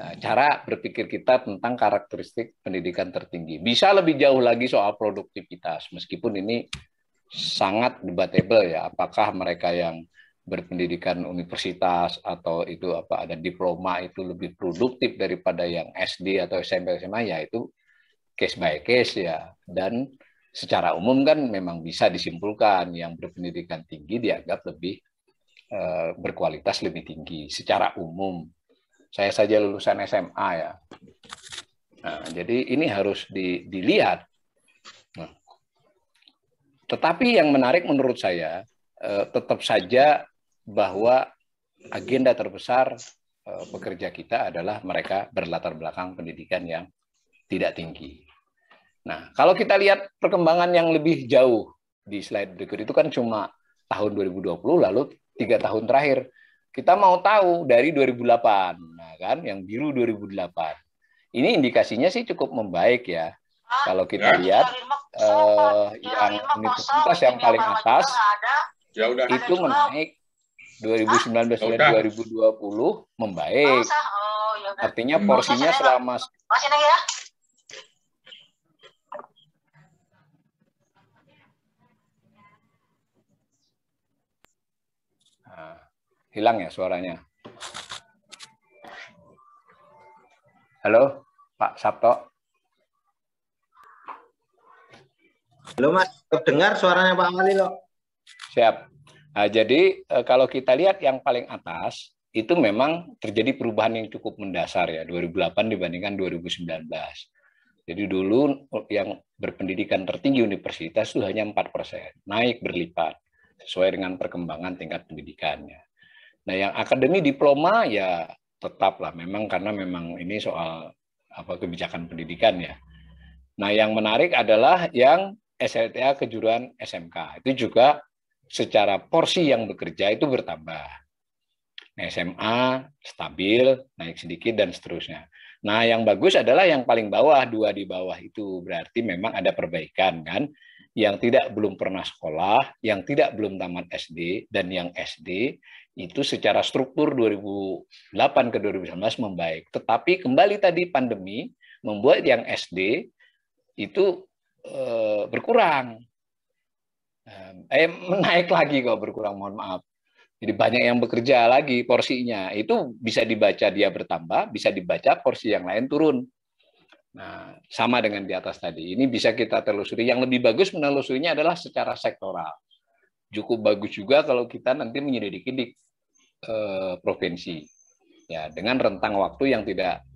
Speaker 1: Nah, cara berpikir kita tentang karakteristik pendidikan tertinggi. Bisa lebih jauh lagi soal produktivitas, meskipun ini sangat debatable ya, apakah mereka yang berpendidikan universitas atau itu apa ada diploma itu lebih produktif daripada yang SD atau SMP SMA ya itu case by case ya dan secara umum kan memang bisa disimpulkan yang berpendidikan tinggi dianggap lebih uh, berkualitas lebih tinggi secara umum saya saja lulusan SMA ya. Nah, jadi ini harus di, dilihat. Nah. Tetapi yang menarik menurut saya eh, tetap saja bahwa agenda terbesar eh, pekerja kita adalah mereka berlatar belakang pendidikan yang tidak tinggi. Nah, kalau kita lihat perkembangan yang lebih jauh di slide berikut itu kan cuma tahun 2020 lalu tiga tahun terakhir kita mau tahu dari 2008, nah kan yang biru 2008. Ini indikasinya sih cukup membaik ya. Ah, Kalau kita iya. lihat eh, yang universitas yang paling atas ya, udah. itu menaik 2019 dan 2020 ya membaik. Oh, ya Artinya porsinya selama Hilang ya suaranya. Halo, Pak Sabto. Halo Mas, terdengar suaranya Pak Ali loh. Siap. Nah, jadi eh, kalau kita lihat yang paling atas itu memang terjadi perubahan yang cukup mendasar ya 2008 dibandingkan 2019. Jadi dulu yang berpendidikan tertinggi universitas itu hanya 4%, naik berlipat sesuai dengan perkembangan tingkat pendidikannya. Nah, yang akademi diploma ya tetaplah memang karena memang ini soal apa kebijakan pendidikan ya. Nah, yang menarik adalah yang SLTA kejuruan SMK. Itu juga secara porsi yang bekerja itu bertambah. Nah, SMA stabil, naik sedikit dan seterusnya. Nah, yang bagus adalah yang paling bawah, dua di bawah itu berarti memang ada perbaikan kan yang tidak belum pernah sekolah, yang tidak belum tamat SD, dan yang SD itu secara struktur 2008 ke 2019 membaik. Tetapi kembali tadi pandemi membuat yang SD itu eh, berkurang. Eh, eh menaik lagi kok berkurang mohon maaf. Jadi banyak yang bekerja lagi porsinya. Itu bisa dibaca dia bertambah, bisa dibaca porsi yang lain turun. Nah, sama dengan di atas tadi. Ini bisa kita telusuri. Yang lebih bagus menelusurinya adalah secara sektoral cukup bagus juga kalau kita nanti menyelidiki di eh, provinsi. Ya, dengan rentang waktu yang tidak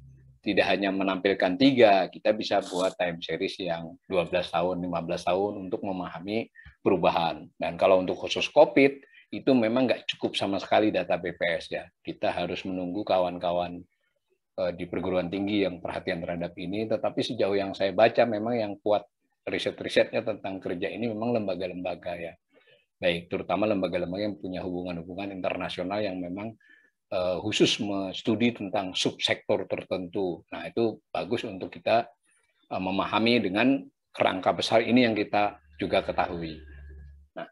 Speaker 1: tidak hanya menampilkan tiga, kita bisa buat time series yang 12 tahun, 15 tahun untuk memahami perubahan. Dan kalau untuk khusus COVID, itu memang nggak cukup sama sekali data BPS ya. Kita harus menunggu kawan-kawan eh, di perguruan tinggi yang perhatian terhadap ini. Tetapi sejauh yang saya baca memang yang kuat riset-risetnya tentang kerja ini memang lembaga-lembaga ya baik terutama lembaga-lembaga yang punya hubungan-hubungan internasional yang memang eh, khusus studi tentang subsektor tertentu. Nah, itu bagus untuk kita eh, memahami dengan kerangka besar ini yang kita juga ketahui. Nah,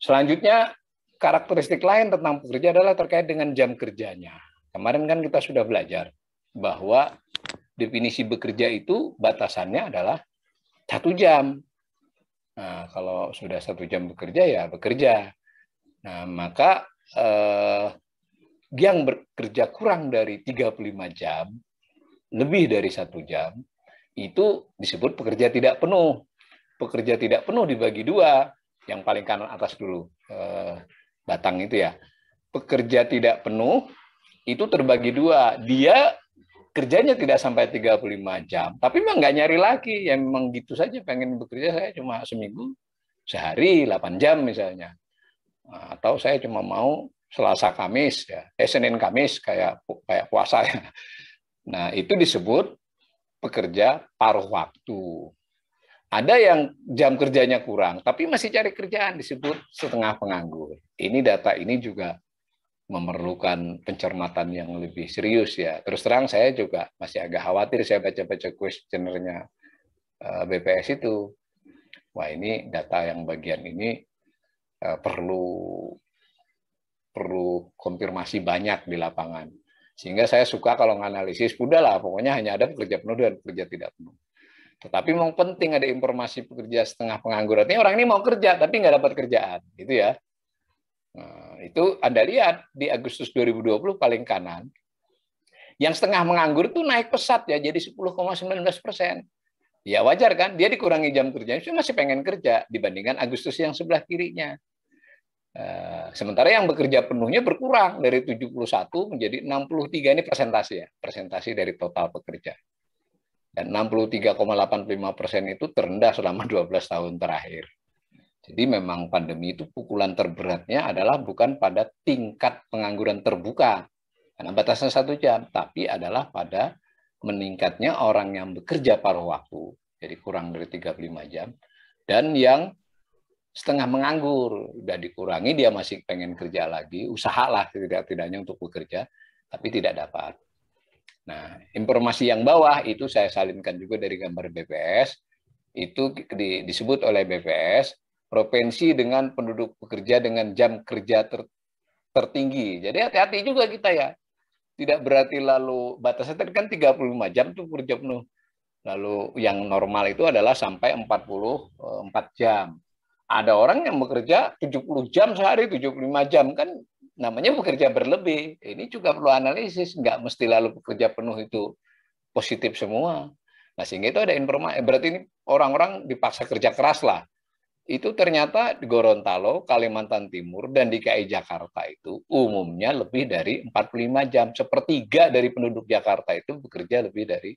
Speaker 1: selanjutnya karakteristik lain tentang pekerja adalah terkait dengan jam kerjanya. Kemarin kan kita sudah belajar bahwa definisi bekerja itu batasannya adalah satu jam. Nah, kalau sudah satu jam bekerja ya bekerja. Nah, maka eh, yang bekerja kurang dari 35 jam, lebih dari satu jam, itu disebut pekerja tidak penuh. Pekerja tidak penuh dibagi dua, yang paling kanan atas dulu, eh, batang itu ya. Pekerja tidak penuh itu terbagi dua, dia kerjanya tidak sampai 35 jam. Tapi memang nggak nyari lagi, yang memang gitu saja pengen bekerja saya cuma seminggu, sehari 8 jam misalnya. Nah, atau saya cuma mau Selasa Kamis ya, eh Senin Kamis kayak kayak puasa ya. Nah, itu disebut pekerja paruh waktu. Ada yang jam kerjanya kurang, tapi masih cari kerjaan disebut setengah penganggur. Ini data ini juga memerlukan pencermatan yang lebih serius ya. Terus terang saya juga masih agak khawatir saya baca-baca questionernya eh, BPS itu. Wah ini data yang bagian ini eh, perlu perlu konfirmasi banyak di lapangan. Sehingga saya suka kalau menganalisis, lah pokoknya hanya ada pekerja penuh dan pekerja tidak penuh. Tetapi memang penting ada informasi pekerja setengah pengangguran. ini orang ini mau kerja tapi nggak dapat kerjaan, gitu ya. Nah, itu Anda lihat di Agustus 2020 paling kanan. Yang setengah menganggur itu naik pesat ya, jadi 10,19 persen. Ya wajar kan, dia dikurangi jam kerjanya, itu masih pengen kerja dibandingkan Agustus yang sebelah kirinya. Eh, sementara yang bekerja penuhnya berkurang dari 71 menjadi 63 ini persentase ya, persentase dari total pekerja. Dan 63,85 persen itu terendah selama 12 tahun terakhir. Jadi memang pandemi itu pukulan terberatnya adalah bukan pada tingkat pengangguran terbuka, karena batasnya satu jam, tapi adalah pada meningkatnya orang yang bekerja paruh waktu, jadi kurang dari 35 jam, dan yang setengah menganggur, sudah dikurangi, dia masih pengen kerja lagi, usahalah tidak-tidaknya untuk bekerja, tapi tidak dapat. Nah, informasi yang bawah itu saya salinkan juga dari gambar BPS, itu disebut oleh BPS provinsi dengan penduduk pekerja dengan jam kerja ter, tertinggi. Jadi hati-hati juga kita ya. Tidak berarti lalu batasnya tadi kan 35 jam tuh kerja penuh. Lalu yang normal itu adalah sampai 44 eh, jam. Ada orang yang bekerja 70 jam sehari, 75 jam kan namanya bekerja berlebih. Ini juga perlu analisis, nggak mesti lalu bekerja penuh itu positif semua. Nah, sehingga itu ada informasi. Eh, berarti ini orang-orang dipaksa kerja keras lah itu ternyata di Gorontalo, Kalimantan Timur, dan DKI Jakarta itu umumnya lebih dari 45 jam. Sepertiga dari penduduk Jakarta itu bekerja lebih dari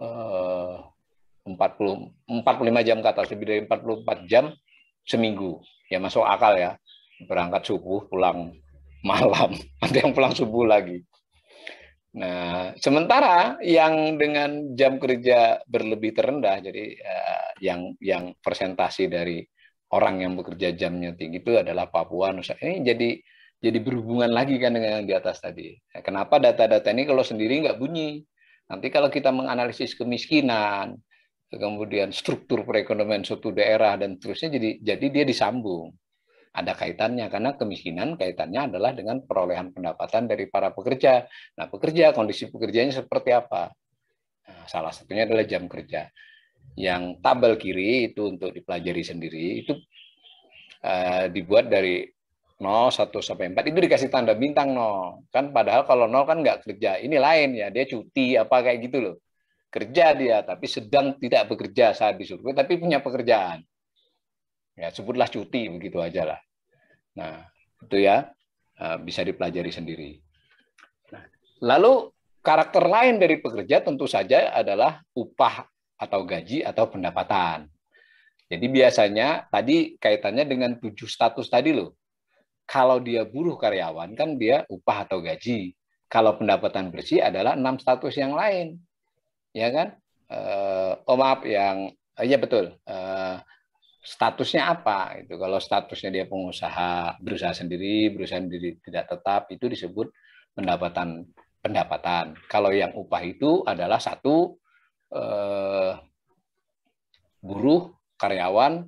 Speaker 1: uh, 40, 45 jam kata atas, lebih dari 44 jam seminggu. Ya masuk akal ya, berangkat subuh, pulang malam, ada yang pulang subuh lagi. Nah, sementara yang dengan jam kerja berlebih terendah, jadi uh, yang yang persentasi dari orang yang bekerja jamnya tinggi itu adalah Papua Nusa. Ini jadi jadi berhubungan lagi kan dengan yang di atas tadi. Nah, kenapa data-data ini kalau sendiri nggak bunyi? Nanti kalau kita menganalisis kemiskinan, kemudian struktur perekonomian suatu daerah dan terusnya, jadi jadi dia disambung ada kaitannya karena kemiskinan kaitannya adalah dengan perolehan pendapatan dari para pekerja. Nah, pekerja kondisi pekerjanya seperti apa? Nah, salah satunya adalah jam kerja. Yang tabel kiri itu untuk dipelajari sendiri itu uh, dibuat dari 0, 1 sampai 4 itu dikasih tanda bintang 0. Kan padahal kalau 0 kan nggak kerja. Ini lain ya, dia cuti apa kayak gitu loh. Kerja dia tapi sedang tidak bekerja saat disurvei tapi punya pekerjaan ya sebutlah cuti begitu aja lah. Nah, itu ya eh, bisa dipelajari sendiri. Nah, lalu karakter lain dari pekerja tentu saja adalah upah atau gaji atau pendapatan. Jadi biasanya tadi kaitannya dengan tujuh status tadi loh. Kalau dia buruh karyawan kan dia upah atau gaji. Kalau pendapatan bersih adalah enam status yang lain, ya kan? Uh, oh maaf yang uh, ya betul uh, statusnya apa itu kalau statusnya dia pengusaha berusaha sendiri berusaha sendiri tidak tetap itu disebut pendapatan pendapatan kalau yang upah itu adalah satu eh, buruh karyawan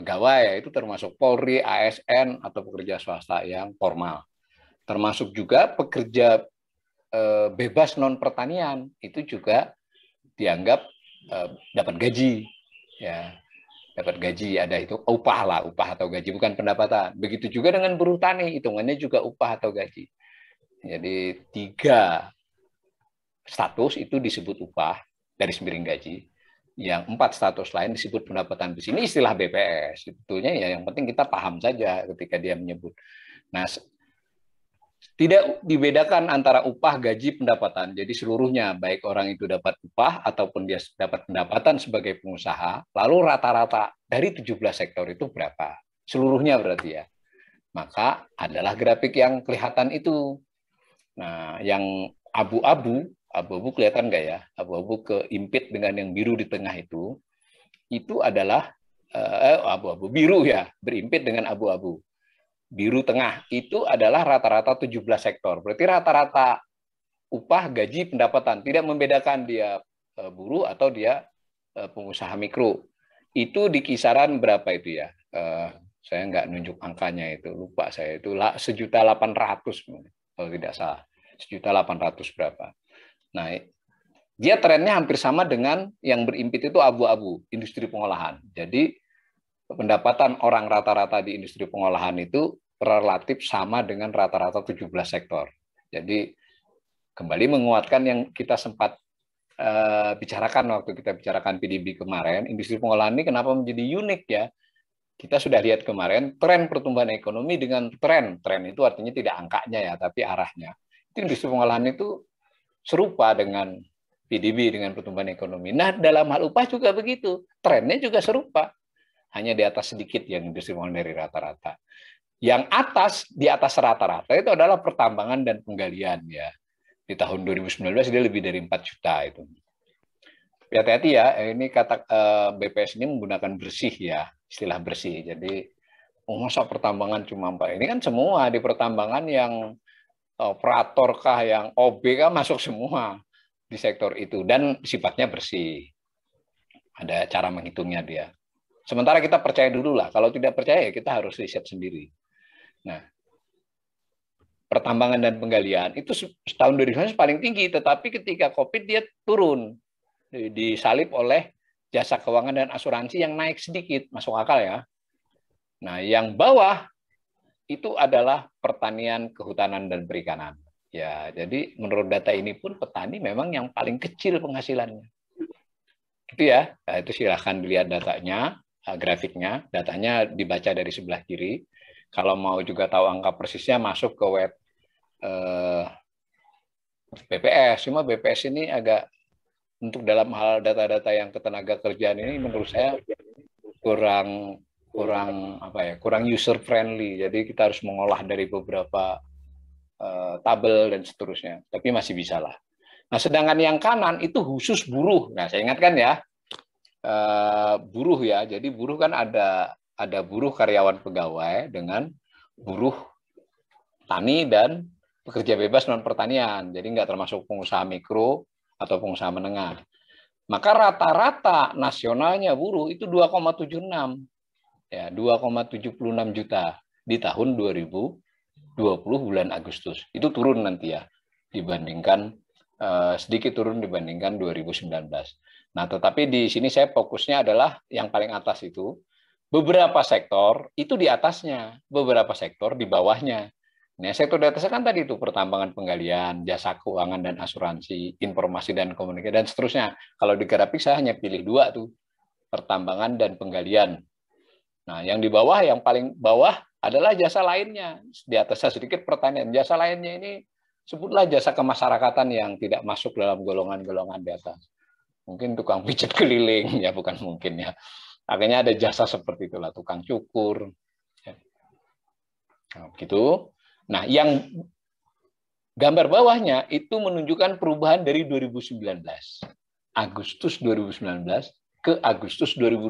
Speaker 1: pegawai ya, itu termasuk Polri ASN atau pekerja swasta yang formal termasuk juga pekerja eh, bebas non pertanian itu juga dianggap eh, dapat gaji ya dapat gaji ada itu upah lah upah atau gaji bukan pendapatan begitu juga dengan buruh tani hitungannya juga upah atau gaji jadi tiga status itu disebut upah dari semiring gaji yang empat status lain disebut pendapatan di sini istilah BPS sebetulnya ya yang penting kita paham saja ketika dia menyebut nah tidak dibedakan antara upah, gaji, pendapatan. Jadi seluruhnya, baik orang itu dapat upah ataupun dia dapat pendapatan sebagai pengusaha, lalu rata-rata dari 17 sektor itu berapa? Seluruhnya berarti ya. Maka adalah grafik yang kelihatan itu. Nah, yang abu-abu, abu-abu kelihatan nggak ya? Abu-abu keimpit dengan yang biru di tengah itu, itu adalah eh, eh, abu-abu eh, abu -abu biru ya, berimpit dengan abu-abu biru tengah itu adalah rata-rata 17 sektor. Berarti rata-rata upah, gaji, pendapatan tidak membedakan dia e, buruh atau dia e, pengusaha mikro. Itu di kisaran berapa itu ya? E, saya nggak nunjuk angkanya itu, lupa saya itu sejuta delapan ratus kalau tidak salah, sejuta delapan ratus berapa. naik dia trennya hampir sama dengan yang berimpit itu abu-abu industri pengolahan. Jadi pendapatan orang rata-rata di industri pengolahan itu relatif sama dengan rata-rata 17 sektor. Jadi kembali menguatkan yang kita sempat uh, bicarakan waktu kita bicarakan PDB kemarin, industri pengolahan ini kenapa menjadi unik ya? Kita sudah lihat kemarin tren pertumbuhan ekonomi dengan tren. Tren itu artinya tidak angkanya ya, tapi arahnya. Itu industri pengolahan itu serupa dengan PDB dengan pertumbuhan ekonomi. Nah, dalam hal upah juga begitu. Trennya juga serupa hanya di atas sedikit yang disimpan dari rata-rata. Yang atas di atas rata-rata itu adalah pertambangan dan penggalian ya. Di tahun 2019 dia lebih dari 4 juta itu. Ya, hati-hati ya, ini kata eh, BPS ini menggunakan bersih ya, istilah bersih. Jadi oh, pertambangan cuma Pak. Ini kan semua di pertambangan yang eh, operator kah yang OB kah masuk semua di sektor itu dan sifatnya bersih. Ada cara menghitungnya dia. Sementara kita percaya dulu lah. Kalau tidak percaya ya kita harus riset sendiri. Nah, pertambangan dan penggalian itu setahun 2019 paling tinggi, tetapi ketika COVID dia turun disalip oleh jasa keuangan dan asuransi yang naik sedikit, masuk akal ya. Nah, yang bawah itu adalah pertanian, kehutanan dan perikanan. Ya, jadi menurut data ini pun petani memang yang paling kecil penghasilannya. Itu ya. Nah, itu silahkan dilihat datanya. Eh, grafiknya, datanya dibaca dari sebelah kiri. Kalau mau juga tahu angka persisnya masuk ke web eh, BPS. Cuma BPS ini agak untuk dalam hal data-data yang ketenaga kerjaan ini menurut saya kurang kurang apa ya kurang user friendly jadi kita harus mengolah dari beberapa uh, tabel dan seterusnya tapi masih bisa lah nah sedangkan yang kanan itu khusus buruh nah saya ingatkan ya Eh, buruh ya. Jadi buruh kan ada ada buruh karyawan pegawai dengan buruh tani dan pekerja bebas non pertanian. Jadi nggak termasuk pengusaha mikro atau pengusaha menengah. Maka rata-rata nasionalnya buruh itu 2,76 ya 2,76 juta di tahun 2020 bulan Agustus. Itu turun nanti ya dibandingkan eh, sedikit turun dibandingkan 2019. Nah, tetapi di sini saya fokusnya adalah yang paling atas itu. Beberapa sektor itu di atasnya, beberapa sektor di bawahnya. Nah, sektor di atasnya kan tadi itu pertambangan penggalian, jasa keuangan dan asuransi, informasi dan komunikasi, dan seterusnya. Kalau di grafik saya hanya pilih dua tuh, pertambangan dan penggalian. Nah, yang di bawah, yang paling bawah adalah jasa lainnya. Di atasnya sedikit pertanian jasa lainnya ini sebutlah jasa kemasyarakatan yang tidak masuk dalam golongan-golongan di atas mungkin tukang pijat keliling ya bukan mungkin ya akhirnya ada jasa seperti itulah tukang cukur ya. nah, gitu nah yang gambar bawahnya itu menunjukkan perubahan dari 2019 Agustus 2019 ke Agustus 2020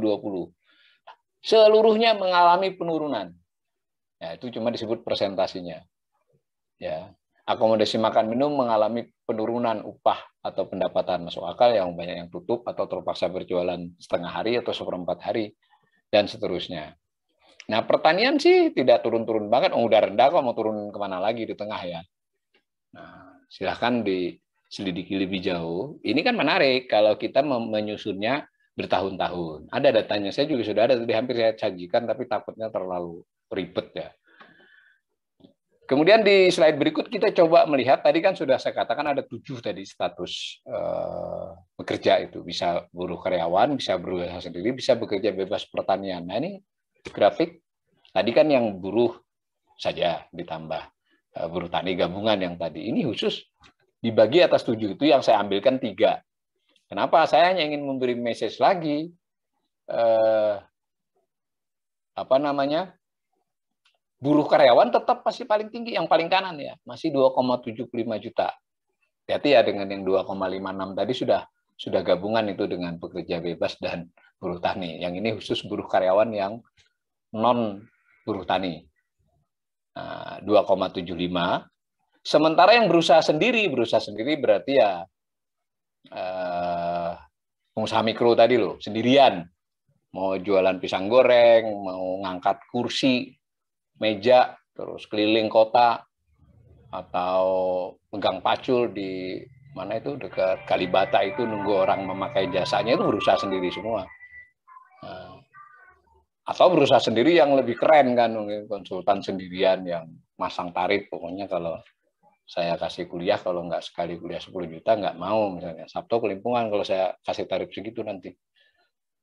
Speaker 1: seluruhnya mengalami penurunan ya itu cuma disebut presentasinya ya akomodasi makan minum mengalami penurunan upah atau pendapatan masuk akal yang banyak yang tutup atau terpaksa berjualan setengah hari atau seperempat hari dan seterusnya. Nah pertanian sih tidak turun-turun banget, oh, udah rendah kok mau turun kemana lagi di tengah ya. Nah silahkan diselidiki lebih jauh. Ini kan menarik kalau kita menyusunnya bertahun-tahun. Ada datanya, saya juga sudah ada, tapi hampir saya sajikan tapi takutnya terlalu ribet ya Kemudian di slide berikut kita coba melihat tadi kan sudah saya katakan ada tujuh tadi status eh, bekerja itu bisa buruh karyawan, bisa buruh sendiri, bisa bekerja bebas pertanian. Nah ini grafik tadi kan yang buruh saja ditambah eh, buruh tani gabungan yang tadi ini khusus dibagi atas tujuh itu yang saya ambilkan tiga. Kenapa? Saya hanya ingin memberi message lagi eh, apa namanya buruh karyawan tetap pasti paling tinggi yang paling kanan ya masih 2,75 juta Berarti ya dengan yang 2,56 tadi sudah sudah gabungan itu dengan pekerja bebas dan buruh tani yang ini khusus buruh karyawan yang non buruh tani nah, 2,75 sementara yang berusaha sendiri berusaha sendiri berarti ya eh, pengusaha mikro tadi loh sendirian mau jualan pisang goreng mau ngangkat kursi meja terus keliling kota atau pegang pacul di mana itu dekat Kalibata itu nunggu orang memakai jasanya itu berusaha sendiri semua. Nah, atau berusaha sendiri yang lebih keren kan konsultan sendirian yang masang tarif pokoknya kalau saya kasih kuliah kalau nggak sekali kuliah 10 juta nggak mau misalnya Sabtu kelimpungan kalau saya kasih tarif segitu nanti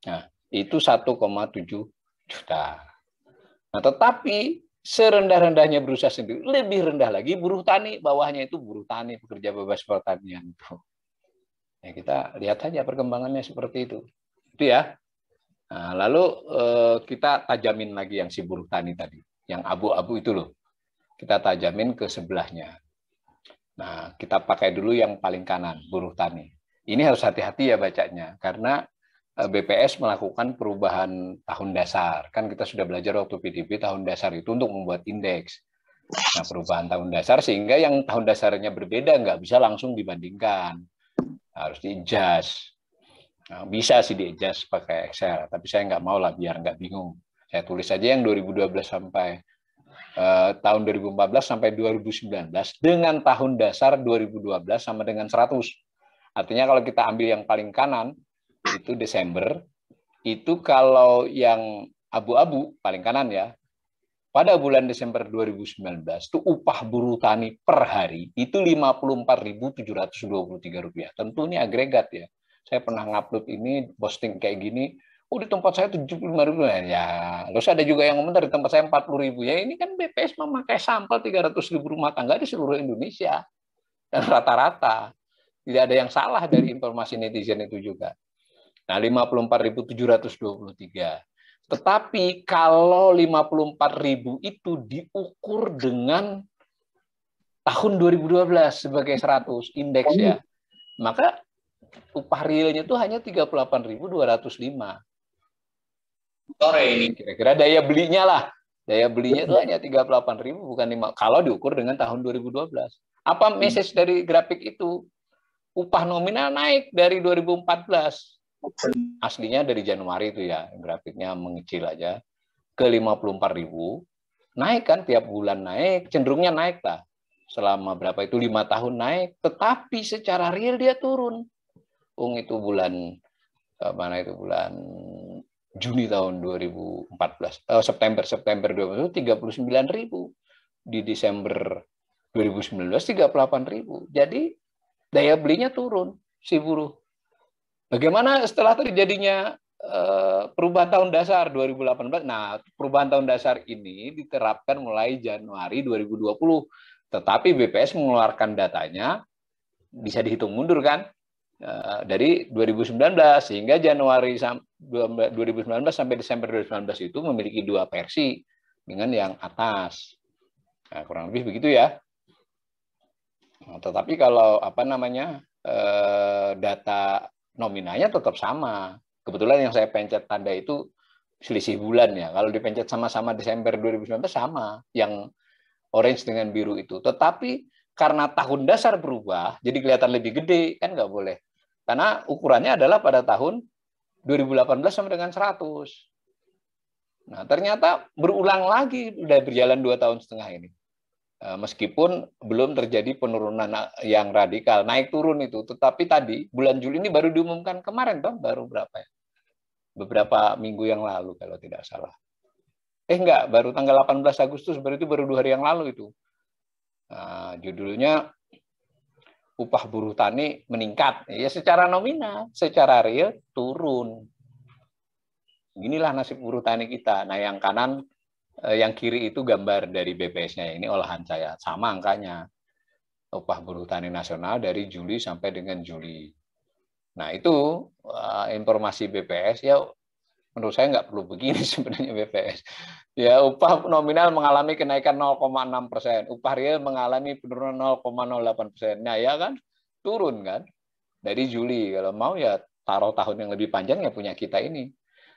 Speaker 1: nah itu 1,7 juta nah tetapi serendah-rendahnya berusaha sendiri, lebih rendah lagi buruh tani, bawahnya itu buruh tani, pekerja bebas pertanian Ya, kita lihat saja perkembangannya seperti itu. Itu ya. Nah, lalu eh, kita tajamin lagi yang si buruh tani tadi, yang abu-abu itu loh. Kita tajamin ke sebelahnya. Nah, kita pakai dulu yang paling kanan, buruh tani. Ini harus hati-hati ya bacanya, karena Eh, BPS melakukan perubahan tahun dasar. Kan kita sudah belajar waktu PDB tahun dasar itu untuk membuat indeks. Nah, perubahan tahun dasar sehingga yang tahun dasarnya berbeda nggak bisa langsung dibandingkan. Harus di-adjust. Nah, bisa sih di-adjust pakai Excel, tapi saya nggak mau lah biar nggak bingung. Saya tulis aja yang 2012 sampai uh, tahun 2014 sampai 2019 dengan tahun dasar 2012 sama dengan 100. Artinya kalau kita ambil yang paling kanan, itu Desember itu kalau yang abu-abu paling kanan ya pada bulan Desember 2019 itu upah buruh tani per hari itu 54.723 rupiah tentu ini agregat ya saya pernah ngupload ini posting kayak gini oh di tempat saya 75 ribu ya Lalu ada juga yang komentar di tempat saya 40 ribu ya ini kan BPS memakai sampel 300 ribu rumah tangga di seluruh Indonesia dan rata-rata tidak ada yang salah dari informasi netizen itu juga Nah, 54.723. Tetapi kalau 54.000 itu diukur dengan tahun 2012 sebagai 100 indeks ya, maka upah realnya itu hanya 38.205. Sore ini kira-kira daya belinya lah. Daya belinya itu hanya 38.000 bukan 5 kalau diukur dengan tahun 2012. Apa hmm. message dari grafik itu? Upah nominal naik dari 2014 aslinya dari Januari itu ya grafiknya mengecil aja ke 54 ribu naik kan tiap bulan naik cenderungnya naik lah selama berapa itu lima tahun naik tetapi secara real dia turun ung itu bulan eh, mana itu bulan Juni tahun 2014 eh, September September puluh sembilan ribu di Desember 2019 38 ribu jadi daya belinya turun si buruh Bagaimana setelah terjadinya eh, perubahan tahun dasar 2018. Nah, perubahan tahun dasar ini diterapkan mulai Januari 2020. Tetapi BPS mengeluarkan datanya bisa dihitung mundur kan eh, dari 2019 sehingga Januari 2019 sampai Desember 2019 itu memiliki dua versi dengan yang atas. Nah, kurang lebih begitu ya. Nah, tetapi kalau apa namanya eh, data nominanya tetap sama. Kebetulan yang saya pencet tanda itu selisih bulan ya. Kalau dipencet sama-sama Desember 2019 sama yang orange dengan biru itu. Tetapi karena tahun dasar berubah, jadi kelihatan lebih gede, kan nggak boleh. Karena ukurannya adalah pada tahun 2018 sama dengan 100. Nah, ternyata berulang lagi, udah berjalan dua tahun setengah ini. Eh, meskipun belum terjadi penurunan yang radikal, naik turun itu. Tetapi tadi bulan Juli ini baru diumumkan kemarin, bang, baru berapa ya? Beberapa minggu yang lalu kalau tidak salah. Eh enggak, baru tanggal 18 Agustus, berarti baru dua hari yang lalu itu. Nah, judulnya upah buruh tani meningkat. Ya secara nominal, secara real turun. Inilah nasib buruh tani kita. Nah yang kanan Eh, yang kiri itu gambar dari BPS-nya ini olahan saya sama angkanya upah buruh tani nasional dari Juli sampai dengan Juli. Nah itu eh, informasi BPS ya menurut saya nggak perlu begini sebenarnya BPS. Ya upah nominal mengalami kenaikan 0,6 persen, upah real mengalami penurunan 0,08 persen. Nah ya kan turun kan dari Juli kalau mau ya taruh tahun yang lebih panjang ya punya kita ini.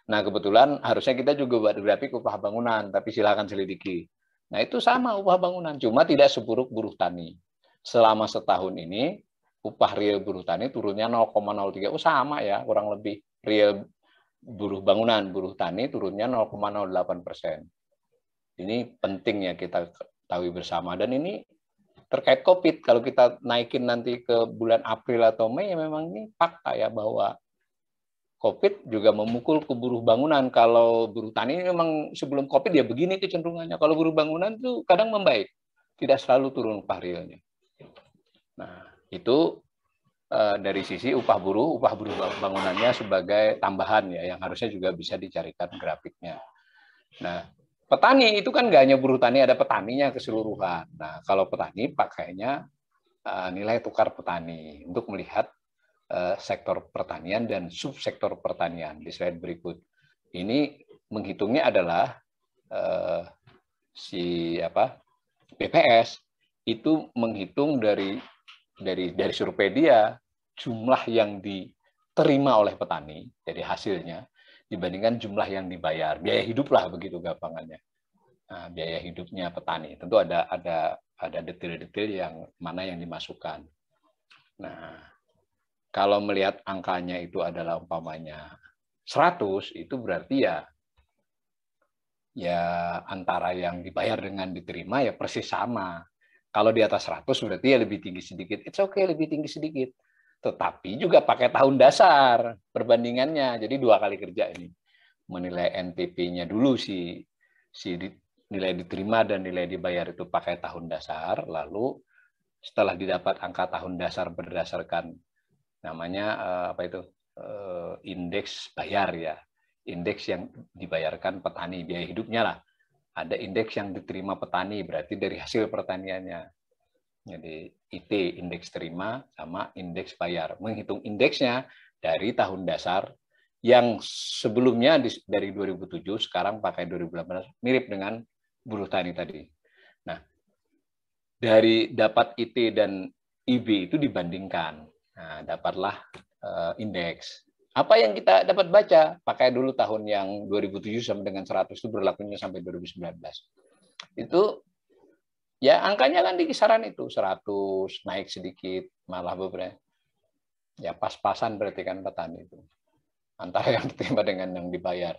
Speaker 1: Nah, kebetulan harusnya kita juga buat grafik upah bangunan, tapi silakan selidiki. Nah, itu sama upah bangunan, cuma tidak seburuk buruh tani. Selama setahun ini, upah real buruh tani turunnya 0,03. Oh, sama ya, kurang lebih. Real buruh bangunan, buruh tani turunnya 0,08 persen. Ini penting ya kita tahu bersama. Dan ini terkait COVID, kalau kita naikin nanti ke bulan April atau Mei, ya memang ini fakta ya bahwa COVID juga memukul ke buruh bangunan. Kalau buruh tani memang sebelum COVID dia ya begini kecenderungannya. Kalau buruh bangunan itu kadang membaik, tidak selalu turun upah realnya. Nah, itu eh, dari sisi upah buruh, upah buruh bangunannya sebagai tambahan ya, yang harusnya juga bisa dicarikan grafiknya. Nah, petani itu kan nggak hanya buruh tani, ada petaninya keseluruhan. Nah, kalau petani pakainya eh, nilai tukar petani untuk melihat Eh, sektor pertanian dan subsektor pertanian di slide berikut. Ini menghitungnya adalah eh, si apa BPS itu menghitung dari dari dari survei dia jumlah yang diterima oleh petani jadi hasilnya dibandingkan jumlah yang dibayar biaya hidup lah begitu gampangannya nah, biaya hidupnya petani tentu ada ada ada detail-detail yang mana yang dimasukkan nah kalau melihat angkanya itu adalah umpamanya 100 itu berarti ya ya antara yang dibayar dengan diterima ya persis sama. Kalau di atas 100 berarti ya lebih tinggi sedikit. It's okay lebih tinggi sedikit. Tetapi juga pakai tahun dasar perbandingannya. Jadi dua kali kerja ini. Menilai npp nya dulu si si nilai diterima dan nilai dibayar itu pakai tahun dasar lalu setelah didapat angka tahun dasar berdasarkan namanya eh, apa itu eh, indeks bayar ya indeks yang dibayarkan petani biaya hidupnya lah ada indeks yang diterima petani berarti dari hasil pertaniannya jadi IT indeks terima sama indeks bayar menghitung indeksnya dari tahun dasar yang sebelumnya dari 2007 sekarang pakai 2018 mirip dengan buruh tani tadi. Nah, dari dapat IT dan IB itu dibandingkan. Nah, dapatlah uh, indeks. Apa yang kita dapat baca? Pakai dulu tahun yang 2007 sampai dengan 100 itu berlakunya sampai 2019. Itu ya angkanya kan di kisaran itu 100 naik sedikit malah beberapa ya pas-pasan berarti kan petani itu antara yang diterima dengan yang dibayar.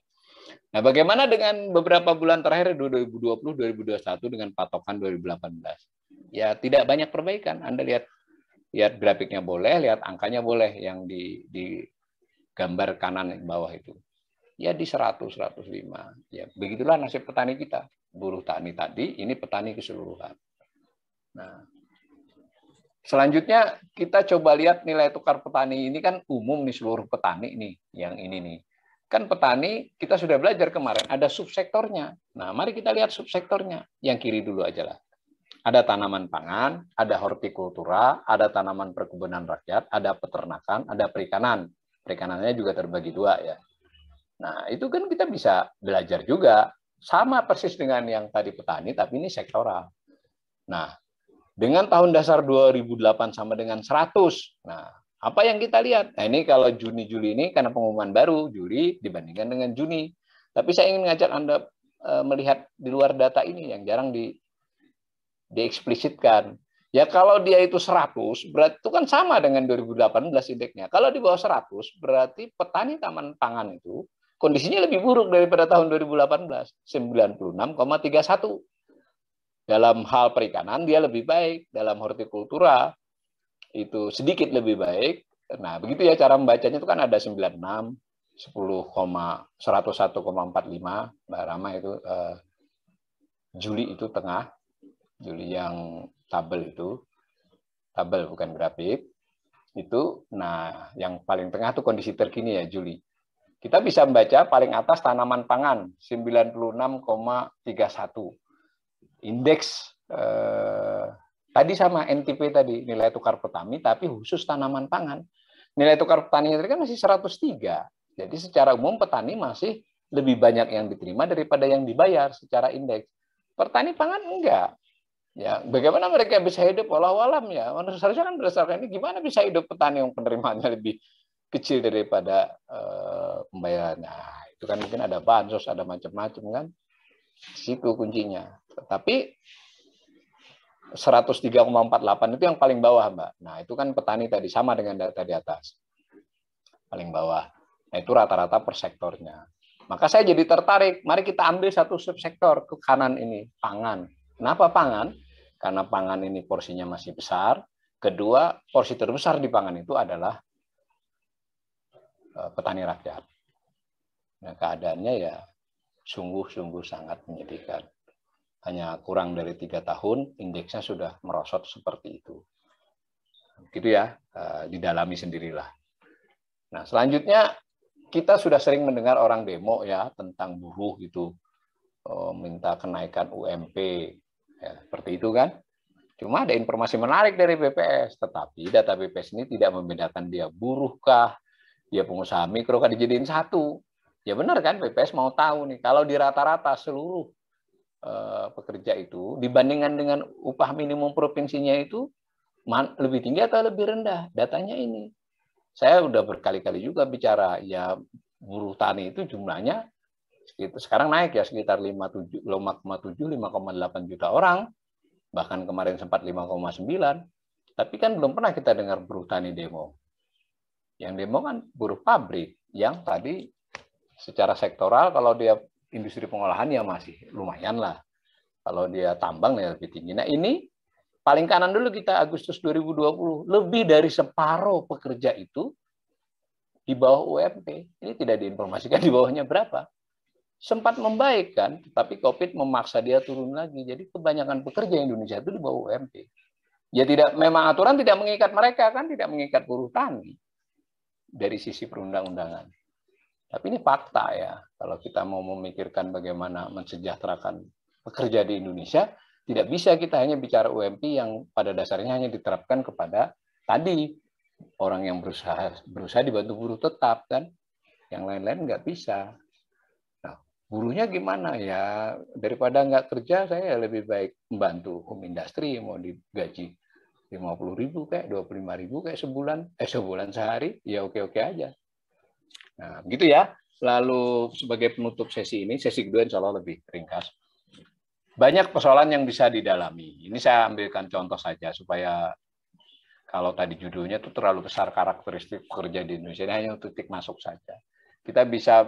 Speaker 1: Nah, bagaimana dengan beberapa bulan terakhir 2020, 2021 dengan patokan 2018? Ya, tidak banyak perbaikan. Anda lihat lihat grafiknya boleh, lihat angkanya boleh yang di, di gambar kanan bawah itu. Ya di 100, 105. Ya begitulah nasib petani kita. Buruh tani tadi, ini petani keseluruhan. Nah, selanjutnya kita coba lihat nilai tukar petani ini kan umum nih seluruh petani nih, yang ini nih. Kan petani kita sudah belajar kemarin ada subsektornya. Nah, mari kita lihat subsektornya. Yang kiri dulu aja lah. Ada tanaman pangan, ada hortikultura, ada tanaman perkebunan rakyat, ada peternakan, ada perikanan. Perikanannya juga terbagi dua ya. Nah, itu kan kita bisa belajar juga. Sama persis dengan yang tadi petani, tapi ini sektoral. Nah, dengan tahun dasar 2008 sama dengan 100. Nah, apa yang kita lihat? Nah, ini kalau Juni-Juli ini karena pengumuman baru, Juli dibandingkan dengan Juni. Tapi saya ingin ngajak Anda eh, melihat di luar data ini yang jarang di, dieksplisitkan. Ya kalau dia itu 100, berarti itu kan sama dengan 2018 indeksnya. Kalau di bawah 100, berarti petani taman pangan itu kondisinya lebih buruk daripada tahun 2018, 96,31. Dalam hal perikanan dia lebih baik, dalam hortikultura itu sedikit lebih baik. Nah, begitu ya cara membacanya itu kan ada 96, 10, 101,45, Mbak Rama itu eh, Juli itu tengah, Juli yang tabel itu, tabel bukan grafik, itu, nah yang paling tengah tuh kondisi terkini ya Juli. Kita bisa membaca paling atas tanaman pangan 96,31. Indeks eh, tadi sama NTP tadi nilai tukar petani tapi khusus tanaman pangan. Nilai tukar petani tadi kan masih 103. Jadi secara umum petani masih lebih banyak yang diterima daripada yang dibayar secara indeks. Pertani pangan enggak. Ya, bagaimana mereka bisa hidup? Walau alam ya. Manusia kan berdasarkan ini gimana bisa hidup petani yang penerimaannya lebih kecil daripada uh, eh, pembayarannya. Nah, itu kan mungkin ada bansos, ada macam-macam kan. Situ kuncinya. Tapi 103,48 itu yang paling bawah, Mbak. Nah, itu kan petani tadi sama dengan data di atas. Paling bawah. Nah, itu rata-rata per sektornya. Maka saya jadi tertarik, mari kita ambil satu subsektor ke kanan ini, pangan. Kenapa pangan? karena pangan ini porsinya masih besar. Kedua, porsi terbesar di pangan itu adalah eh, petani rakyat. Nah, keadaannya ya sungguh-sungguh sangat menyedihkan. Hanya kurang dari tiga tahun, indeksnya sudah merosot seperti itu. Gitu ya, eh, didalami sendirilah. Nah, selanjutnya kita sudah sering mendengar orang demo ya tentang buruh itu eh, minta kenaikan UMP, Ya, seperti itu kan? Cuma ada informasi menarik dari BPS, tetapi data BPS ini tidak membedakan dia buruh kah, dia pengusaha mikro kah dijadiin satu. Ya benar kan BPS mau tahu nih kalau di rata-rata seluruh eh, pekerja itu dibandingkan dengan upah minimum provinsinya itu lebih tinggi atau lebih rendah datanya ini. Saya udah berkali-kali juga bicara ya buruh tani itu jumlahnya Gitu. sekarang naik ya sekitar 5,7 5,8 juta orang bahkan kemarin sempat 5,9 tapi kan belum pernah kita dengar buruh tani demo yang demo kan buruh pabrik yang tadi secara sektoral kalau dia industri pengolahan ya masih lumayan lah kalau dia tambang ya lebih tinggi nah ini paling kanan dulu kita Agustus 2020 lebih dari separuh pekerja itu di bawah UMP. Ini tidak diinformasikan di bawahnya berapa sempat membaik kan, tapi COVID memaksa dia turun lagi. Jadi kebanyakan pekerja Indonesia itu di bawah UMP. Ya tidak, memang aturan tidak mengikat mereka kan, tidak mengikat buruh tani dari sisi perundang-undangan. Tapi ini fakta ya, kalau kita mau memikirkan bagaimana mensejahterakan pekerja di Indonesia, tidak bisa kita hanya bicara UMP yang pada dasarnya hanya diterapkan kepada tadi orang yang berusaha berusaha dibantu buruh tetap kan, yang lain-lain nggak bisa. Gurunya gimana ya daripada nggak kerja saya lebih baik membantu home industri mau digaji 50 ribu kayak 25 ribu kayak sebulan eh sebulan sehari ya oke oke aja nah gitu ya lalu sebagai penutup sesi ini sesi kedua insya Allah lebih ringkas banyak persoalan yang bisa didalami ini saya ambilkan contoh saja supaya kalau tadi judulnya itu terlalu besar karakteristik pekerja di Indonesia ini hanya untuk titik masuk saja kita bisa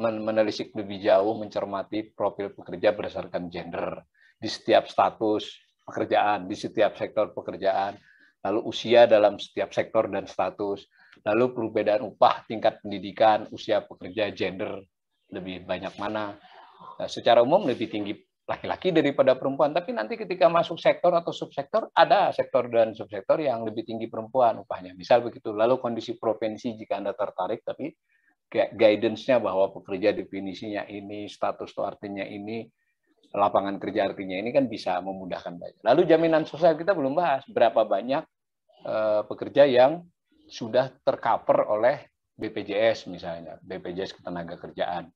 Speaker 1: menelisik lebih jauh, mencermati profil pekerja berdasarkan gender di setiap status pekerjaan, di setiap sektor pekerjaan, lalu usia dalam setiap sektor dan status, lalu perbedaan upah, tingkat pendidikan, usia pekerja, gender, lebih banyak mana. Nah, secara umum lebih tinggi laki-laki daripada perempuan, tapi nanti ketika masuk sektor atau subsektor, ada sektor dan subsektor yang lebih tinggi perempuan upahnya. Misal begitu, lalu kondisi provinsi jika Anda tertarik, tapi guidance-nya bahwa pekerja definisinya ini, status itu artinya ini, lapangan kerja artinya ini kan bisa memudahkan banyak. Lalu jaminan sosial kita belum bahas berapa banyak eh, pekerja yang sudah tercover oleh BPJS misalnya, BPJS ketenaga kerjaan.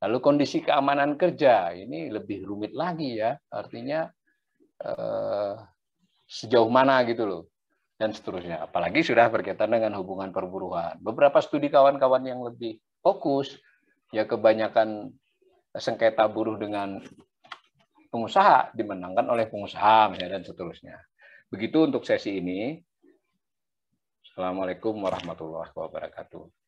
Speaker 1: Lalu kondisi keamanan kerja ini lebih rumit lagi ya, artinya eh, sejauh mana gitu loh dan seterusnya. Apalagi sudah berkaitan dengan hubungan perburuhan Beberapa studi kawan-kawan yang lebih fokus, ya kebanyakan sengketa buruh dengan pengusaha dimenangkan oleh pengusaha misalnya, dan seterusnya. Begitu untuk sesi ini. Assalamualaikum warahmatullahi wabarakatuh.